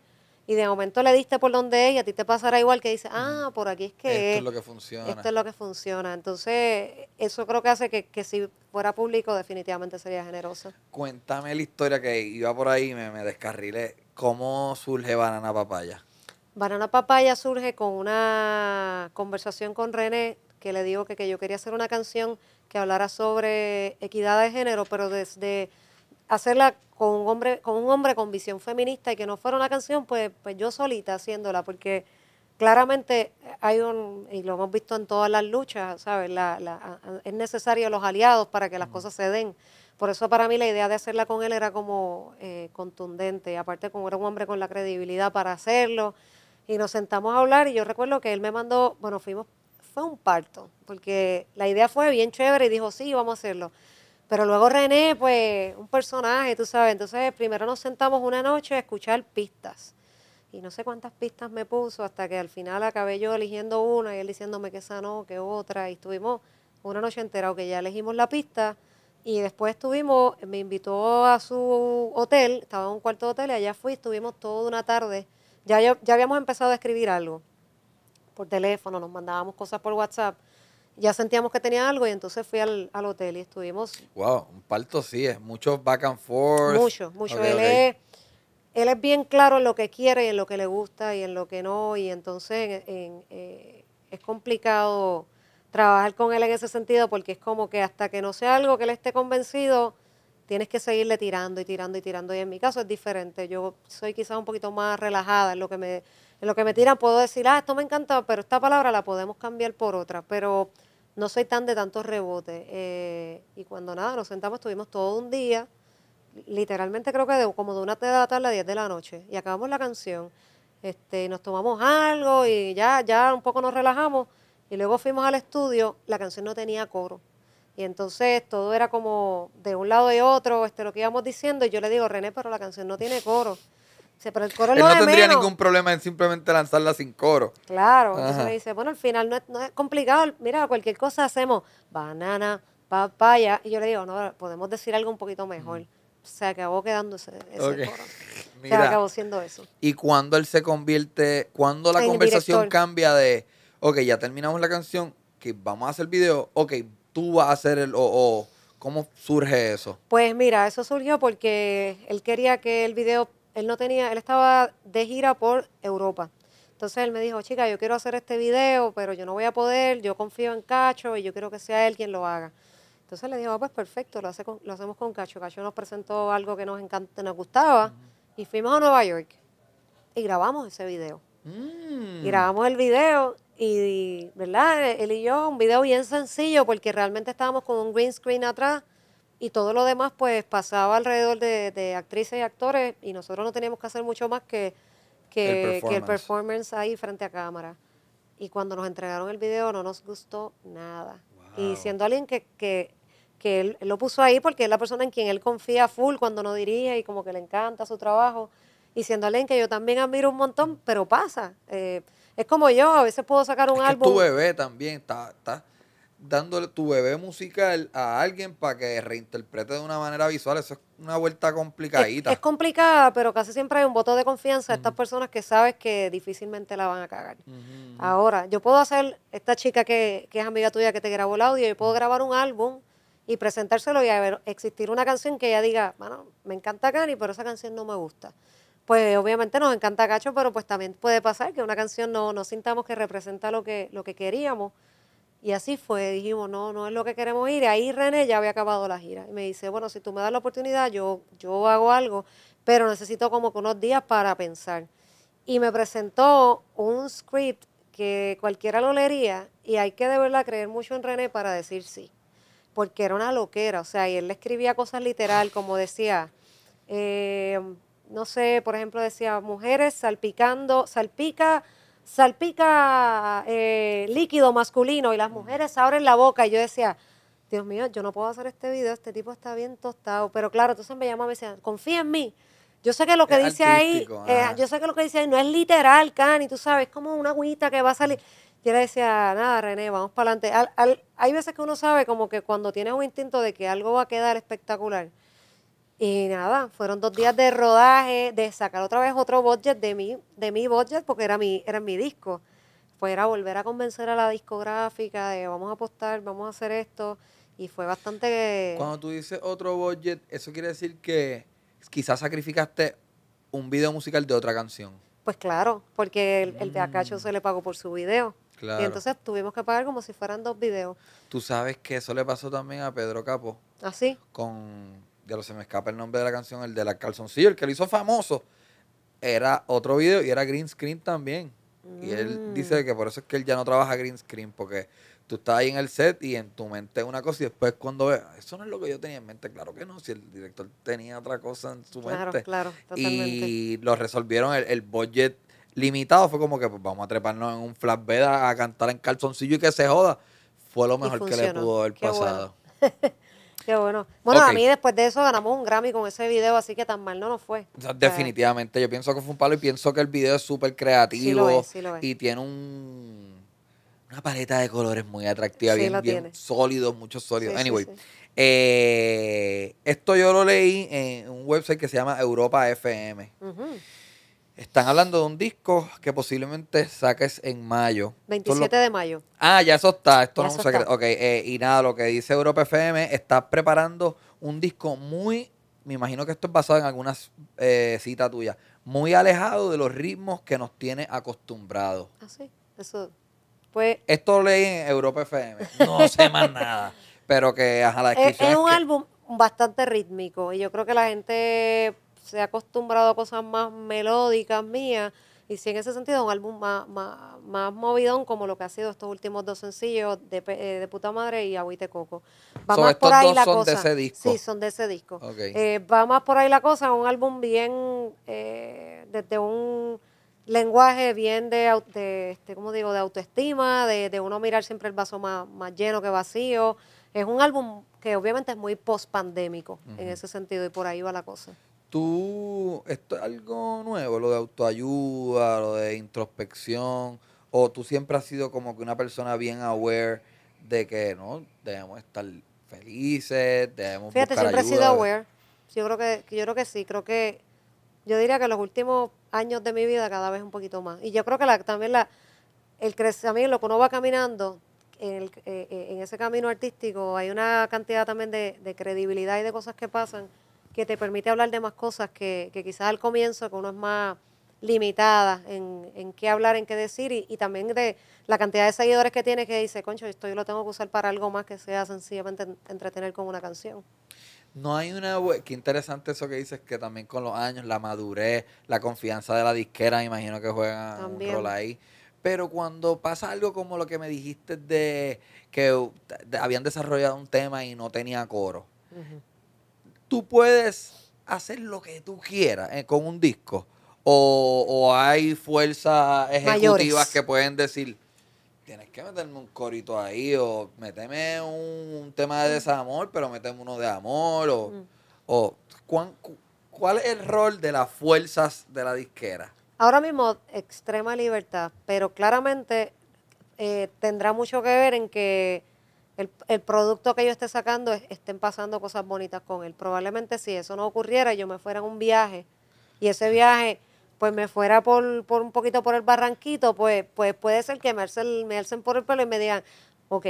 y de momento le diste por donde es y a ti te pasará igual que dices, ah, por aquí es que esto es, lo que funciona. Esto es lo que funciona. Entonces, eso creo que hace que, si fuera público definitivamente sería generoso. Cuéntame la historia que iba por ahí y me, me descarrilé. ¿Cómo surge Banana Papaya? Banana Papaya surge con una conversación con René que le digo que, yo quería hacer una canción que hablara sobre equidad de género, pero desde hacerla con un hombre con un hombre con visión feminista y que no fuera una canción, pues, pues, yo solita haciéndola, porque claramente hay un, y lo hemos visto en todas las luchas, ¿sabes? La, la, es necesario los aliados para que las cosas se den. Por eso para mí la idea de hacerla con él era como eh, contundente, aparte como era un hombre con la credibilidad para hacerlo, y nos sentamos a hablar y yo recuerdo que él me mandó, bueno, fuimos, fue un parto, porque la idea fue bien chévere y dijo, sí, vamos a hacerlo pero luego René, pues, un personaje, tú sabes. Entonces, primero nos sentamos una noche a escuchar pistas. Y no sé cuántas pistas me puso hasta que al final acabé yo eligiendo una y él diciéndome que esa no, que otra. Y estuvimos una noche entera, que ya elegimos la pista. Y después estuvimos, me invitó a su hotel, estaba en un cuarto de hotel y allá fui, estuvimos toda una tarde. Ya, ya habíamos empezado a escribir algo por teléfono, nos mandábamos cosas por WhatsApp ya sentíamos que tenía algo y entonces fui al, hotel y estuvimos. Wow, un parto sí, es mucho back and forth. Mucho, mucho. él, Es, bien claro en lo que quiere y en lo que le gusta y en lo que no. Y entonces eh, es complicado trabajar con él en ese sentido porque es como que hasta que no sea algo que él esté convencido, tienes que seguirle tirando y tirando y tirando. Y en mi caso es diferente. Yo soy quizás un poquito más relajada en lo que me, en lo que me tiran. Puedo decir, ah, esto me encanta, pero esta palabra la podemos cambiar por otra. Pero no soy tan de tantos rebotes. Eh, y cuando nada, nos sentamos, estuvimos todo un día, literalmente creo que de, como de una tarde a 10 de la noche, y acabamos la canción. Este, nos tomamos algo y ya, ya un poco nos relajamos. Y luego fuimos al estudio, la canción no tenía coro. Y entonces todo era como de un lado y otro, este, lo que íbamos diciendo, y yo le digo, René, pero la canción no tiene coro no tendría ningún problema en simplemente lanzarla sin coro. Claro, Entonces le dice, bueno, al final no es, complicado, mira, cualquier cosa hacemos, banana, papaya, y yo le digo, no, podemos decir algo un poquito mejor. Se acabó quedando ese, coro. se acabó siendo eso. ¿Y cuando él se convierte, cuando la conversación cambia de, ok, ya terminamos la canción, que vamos a hacer el video, ok, tú vas a hacer el, o, ¿Cómo surge eso? Pues mira, eso surgió porque él quería que el video él no tenía, él estaba de gira por Europa. Entonces él me dijo, chica, yo quiero hacer este video, pero yo no voy a poder, yo confío en Cacho y yo quiero que sea él quien lo haga. Entonces le dije, ah, pues perfecto, lo, lo hacemos con Cacho. Cacho nos presentó algo que nos, nos gustaba y fuimos a Nueva York y grabamos ese video. Mm. Y Grabamos el video y, ¿verdad? Él y yo, un video bien sencillo porque realmente estábamos con un green screen atrás y todo lo demás pues pasaba alrededor de, actrices y actores y nosotros no teníamos que hacer mucho más que, que, el performance ahí frente a cámara. Y cuando nos entregaron el video no nos gustó nada. Y siendo alguien que, que, él, lo puso ahí porque es la persona en quien él confía full cuando no dirige y como que le encanta su trabajo. Y siendo alguien que yo también admiro un montón, pero pasa. Eh, es como yo, a veces puedo sacar un álbum. Tu bebé también está dándole tu bebé musical a alguien para que reinterprete de una manera visual. Eso es una vuelta complicadita. Es, complicada, pero casi siempre hay un voto de confianza a estas personas que sabes que difícilmente la van a cagar. Ahora, yo puedo hacer, esta chica que, que es amiga tuya que te grabó el audio, y puedo grabar un álbum y presentárselo y existir una canción que ella diga, bueno, me encanta Cani, pero esa canción no me gusta. Pues obviamente nos encanta Cacho, pero pues también puede pasar que una canción no, no sintamos que representa lo que, lo que queríamos. Y así fue, dijimos, no, no es lo que queremos ir. Y ahí René ya había acabado la gira. Y me dice, bueno, si tú me das la oportunidad, yo, yo hago algo, pero necesito como que unos días para pensar. Y me presentó un script que cualquiera lo leería y hay que de verdad creer mucho en René para decir sí. Porque era una loquera, o sea, y él le escribía cosas literal, como decía, eh, no sé, por ejemplo, decía, mujeres salpicando, salpica salpica eh, líquido masculino y las mujeres abren la boca. Y yo decía, Dios mío, yo no puedo hacer este video, este tipo está bien tostado. Pero claro, entonces me llamaba y me decía, confía en mí. Yo sé que lo que dice ahí, eh, yo sé que lo que dice ahí no es literal, Cani, tú sabes, es como una agüita que va a salir. Yo le decía, nada, René, vamos para adelante. hay veces que uno sabe como que cuando tiene un instinto de que algo va a quedar espectacular, y nada, fueron dos días de rodaje, de sacar otra vez otro budget de mi, de mi budget, porque era mi, era mi disco. Fue era volver a convencer a la discográfica de vamos a apostar, vamos a hacer esto. Y fue bastante... Cuando tú dices otro budget, eso quiere decir que quizás sacrificaste un video musical de otra canción. Pues claro, porque el, de Acacho mm. se le pagó por su video. Y entonces tuvimos que pagar como si fueran dos videos. Tú sabes que eso le pasó también a Pedro Capo. ¿Ah, sí? Con ya se me escapa el nombre de la canción, el de la calzoncillo, el que lo hizo famoso, era otro video y era green screen también. Y él mm. dice que por eso es que él ya no trabaja green screen, porque tú estás ahí en el set y en tu mente una cosa y después cuando ves, ah, eso no es lo que yo tenía en mente, claro que no, si el director tenía otra cosa en su mente. Claro, Y lo resolvieron, el, budget limitado fue como que pues vamos a treparnos en un flatbed a, cantar en calzoncillo y que se joda. Fue lo mejor que le pudo haber pasado. Qué bueno. Bueno, a mí después de eso ganamos un Grammy con ese video, así que tan mal no nos fue. Definitivamente, yo pienso que fue un palo y pienso que el video es súper creativo y tiene un, una paleta de colores muy atractiva, bien, bien sólidos, muchos sólidos. anyway, eh, esto yo lo leí en un website que se llama Europa FM. Están hablando de un disco que posiblemente saques en mayo. 27 de mayo. Ah, ya eso está. Esto no es un secreto. Ok, eh, y nada, lo que dice Europa FM está preparando un disco muy, me imagino que esto es basado en algunas eh, citas tuyas, muy alejado de los ritmos que nos tiene acostumbrados. Ah, sí, eso. Pues. Esto leí en Europa FM. No sé más nada. Pero que, ajá, la Es, un álbum bastante rítmico y yo creo que la gente se ha acostumbrado a cosas más melódicas mías. Y si en ese sentido, un álbum más, más, movidón como lo que ha sido estos últimos dos sencillos de, eh, de Puta Madre y Agüite Coco. Va más por ahí dos la son cosa. de ese disco. Sí, son de ese disco. Eh, va más por ahí la cosa, un álbum bien, eh, desde un lenguaje bien de, este, ¿cómo digo?, de autoestima, de, uno mirar siempre el vaso más, más lleno que vacío. Es un álbum que obviamente es muy post-pandémico en ese sentido y por ahí va la cosa tú, esto es algo nuevo, lo de autoayuda, lo de introspección, o tú siempre has sido como que una persona bien aware de que, ¿no? Debemos estar felices, debemos Fíjate, siempre he sido aware. Yo creo que, yo creo que sí, creo que yo diría que los últimos años de mi vida cada vez un poquito más. Y yo creo que también la, el crecimiento, lo que uno va caminando eh, eh, en, ese camino artístico, hay una cantidad también de credibilidad y de cosas que pasan que te permite hablar de más cosas que, quizás al comienzo, que uno es más limitada en, qué hablar, en qué decir y, también de la cantidad de seguidores que tiene que dice, concho, esto yo lo tengo que usar para algo más que sea sencillamente entretener con una canción. No hay una... Qué interesante eso que dices, que también con los años, la madurez, la confianza de la disquera, imagino que juega un rol ahí. Pero cuando pasa algo como lo que me dijiste de que habían desarrollado un tema y no tenía coro, tú puedes hacer lo que tú quieras eh, con un disco. O, hay fuerzas ejecutivas que pueden decir, tienes que meterme un corito ahí, o meteme un, tema de mm. desamor, pero meteme uno de amor, o, mm. ¿cuál es el rol de las fuerzas de la disquera? Ahora mismo, extrema libertad, pero claramente eh, tendrá mucho que ver en que el, producto que yo esté sacando estén pasando cosas bonitas con él. Probablemente si eso no ocurriera, yo me fuera en un viaje y ese viaje pues me fuera por, por un poquito por el barranquito, pues, pues puede ser que me alcen, me por el pelo y me digan, ok,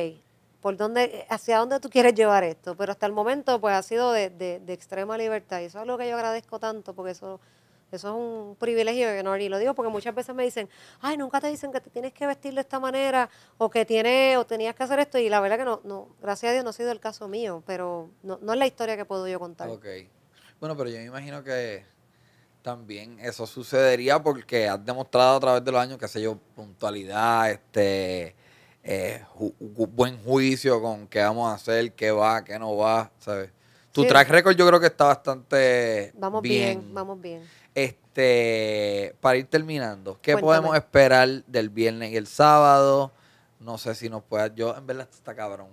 ¿por dónde, ¿hacia dónde tú quieres llevar esto? Pero hasta el momento pues ha sido de, de, de extrema libertad y eso es lo que yo agradezco tanto porque eso eso es un privilegio que no y lo digo porque muchas veces me dicen, ay, nunca te dicen que te tienes que vestir de esta manera o que tiene o tenías que hacer esto y la verdad que no, no gracias a Dios no ha sido el caso mío, pero no, no es la historia que puedo yo contar. Ok. Bueno, pero yo me imagino que también eso sucedería porque has demostrado a través de los años, que sé yo, puntualidad, este eh, buen juicio con qué vamos a hacer, qué va, qué no va, ¿sabes? Tu track record yo creo que está bastante Vamos bien vamos bien. Este, para ir terminando, ¿qué podemos esperar del viernes y el sábado? No sé si nos puedas. Yo, en verdad, está cabrón.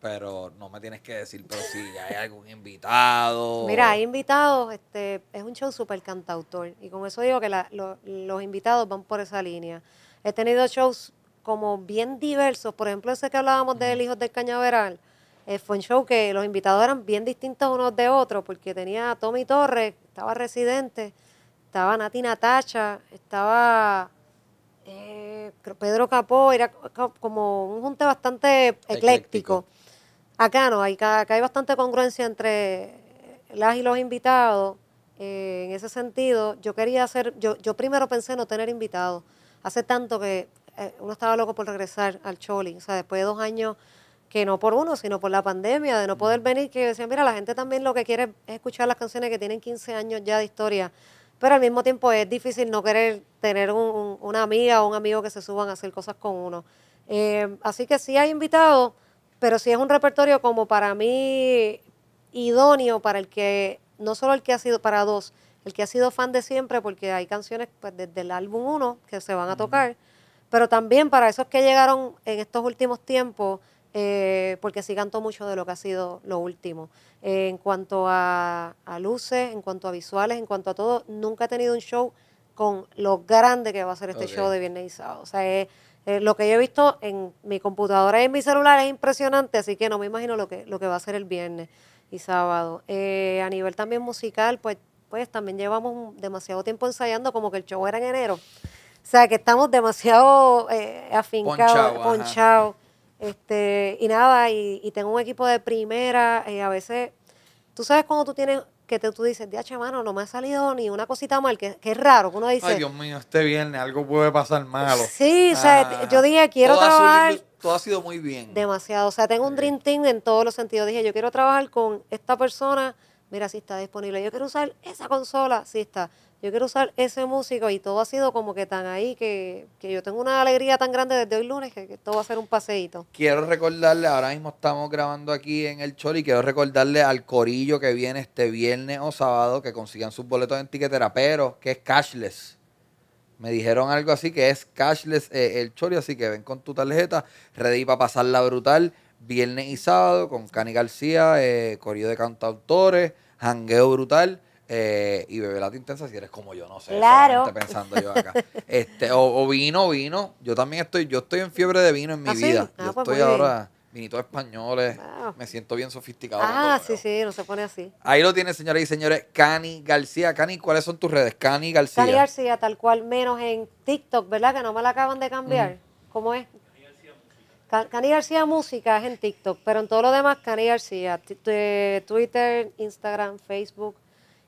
Pero no me tienes que decir, pero si hay algún invitado. Mira, hay invitados. Este, es un show súper cantautor. Y con eso digo que los invitados van por esa línea. He tenido shows como bien diversos. Por ejemplo, ese que hablábamos de El Hijo del Cañaveral. Eh, fue un show que los invitados eran bien distintos unos de otros, porque tenía a Tommy Torres, estaba residente, estaba Nati Natacha, estaba eh, Pedro Capó, era como un junte bastante ecléctico. Acá no, hay, acá hay bastante congruencia entre las y los invitados. Eh, en ese sentido, yo quería hacer, yo, yo primero pensé no tener invitados. Hace tanto que eh, uno estaba loco por regresar al Choli, o sea, después de dos años que no por uno, sino por la pandemia, de no poder mm. venir, que decían, mira, la gente también lo que quiere es escuchar las canciones que tienen 15 años ya de historia pero al mismo tiempo es difícil no querer tener un, una amiga o un amigo que se suban a hacer cosas con uno. Eh, así que sí hay invitados, pero sí es un repertorio como para mí idóneo para el que, no solo el que ha sido, para dos, el que ha sido fan de siempre, porque hay canciones pues, desde el álbum uno que se van a tocar, pero también para esos que llegaron en estos últimos tiempos eh, porque sí canto mucho de lo que ha sido lo último. en cuanto a, luces, en cuanto a visuales, en cuanto a todo, nunca he tenido un show con lo grande que va a ser este show de viernes y sábado. O sea, lo que yo he visto en mi computadora y en mi celular es impresionante, así que no me imagino lo que, lo que va a ser el viernes y sábado. Eh, a nivel también musical, pues, pues también llevamos demasiado tiempo ensayando, como que el show era en enero. O sea, que estamos demasiado eh, afincados, ponchados. Este, y nada, y, tengo un equipo de primera, y eh, a veces, tú sabes cuando tú tienes que te, tú dices, diache, mano, no me ha salido ni una cosita mal, que, es raro, que uno dice... Ay, Dios mío, este viernes algo puede pasar malo. Sí, o sea, ah, yo dije, quiero trabajar... todo ha sido muy bien. Demasiado, o sea, tengo un dream team en todos los sentidos. Dije, yo quiero trabajar con esta persona, mira, si está disponible. Yo quiero usar esa consola, si está yo quiero usar ese músico y todo ha sido como que tan ahí que, yo tengo una alegría tan grande desde hoy lunes que, todo va a ser un paseíto. Quiero recordarle, ahora mismo estamos grabando aquí en el Choli, quiero recordarle al corillo que viene este viernes o sábado que consigan sus boletos en tiquetera, pero que es cashless. Me dijeron algo así que es cashless eh, el chori así que ven con tu tarjeta, ready para pasarla brutal, viernes y sábado con Cani García, eh, corillo de cantautores, jangueo brutal eh, y beber la intensa si eres como yo, no sé. Claro. pensando yo acá. Este, o, vino, vino. Yo también estoy, yo estoy en fiebre de vino en mi ¿Ah, vida. Ah, yo pues, estoy ahora vinitos españoles. Me siento bien sofisticado. Ah, sí, sí, no se pone así. Ahí lo tiene señores y señores. Cani García. Cani, ¿cuáles son tus redes? Cani García. Cani García, tal cual, menos en TikTok, ¿verdad? Que no me la acaban de cambiar. como ¿Cómo es? Cani García Música es en TikTok, pero en todo lo demás, Cani García. Eh, Twitter, Instagram, Facebook,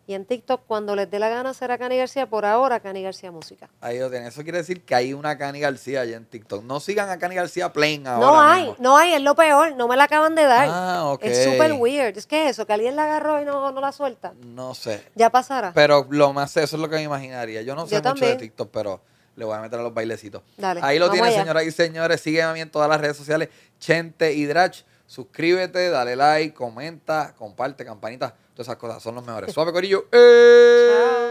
y en TikTok cuando les dé la gana será Cani García, por ahora Cani García Música. Ahí lo tienen. Eso quiere decir que hay una Cani García allá en TikTok. No sigan a Cani García plain ahora. No hay, no hay, es lo peor, no me la acaban de dar. Ah, ok. Es súper weird. Es que eso, que alguien la agarró y no, la suelta. No sé. Ya pasará. Pero lo más, eso es lo que me imaginaría. Yo no sé mucho de TikTok, pero le voy a meter a los bailecitos. Dale, Ahí lo tienen, señoras y señores. Sígueme a en todas las redes sociales, Chente y Drach suscríbete, dale like, comenta, comparte, campanita, todas esas cosas son los mejores. Suave Corillo. Eh.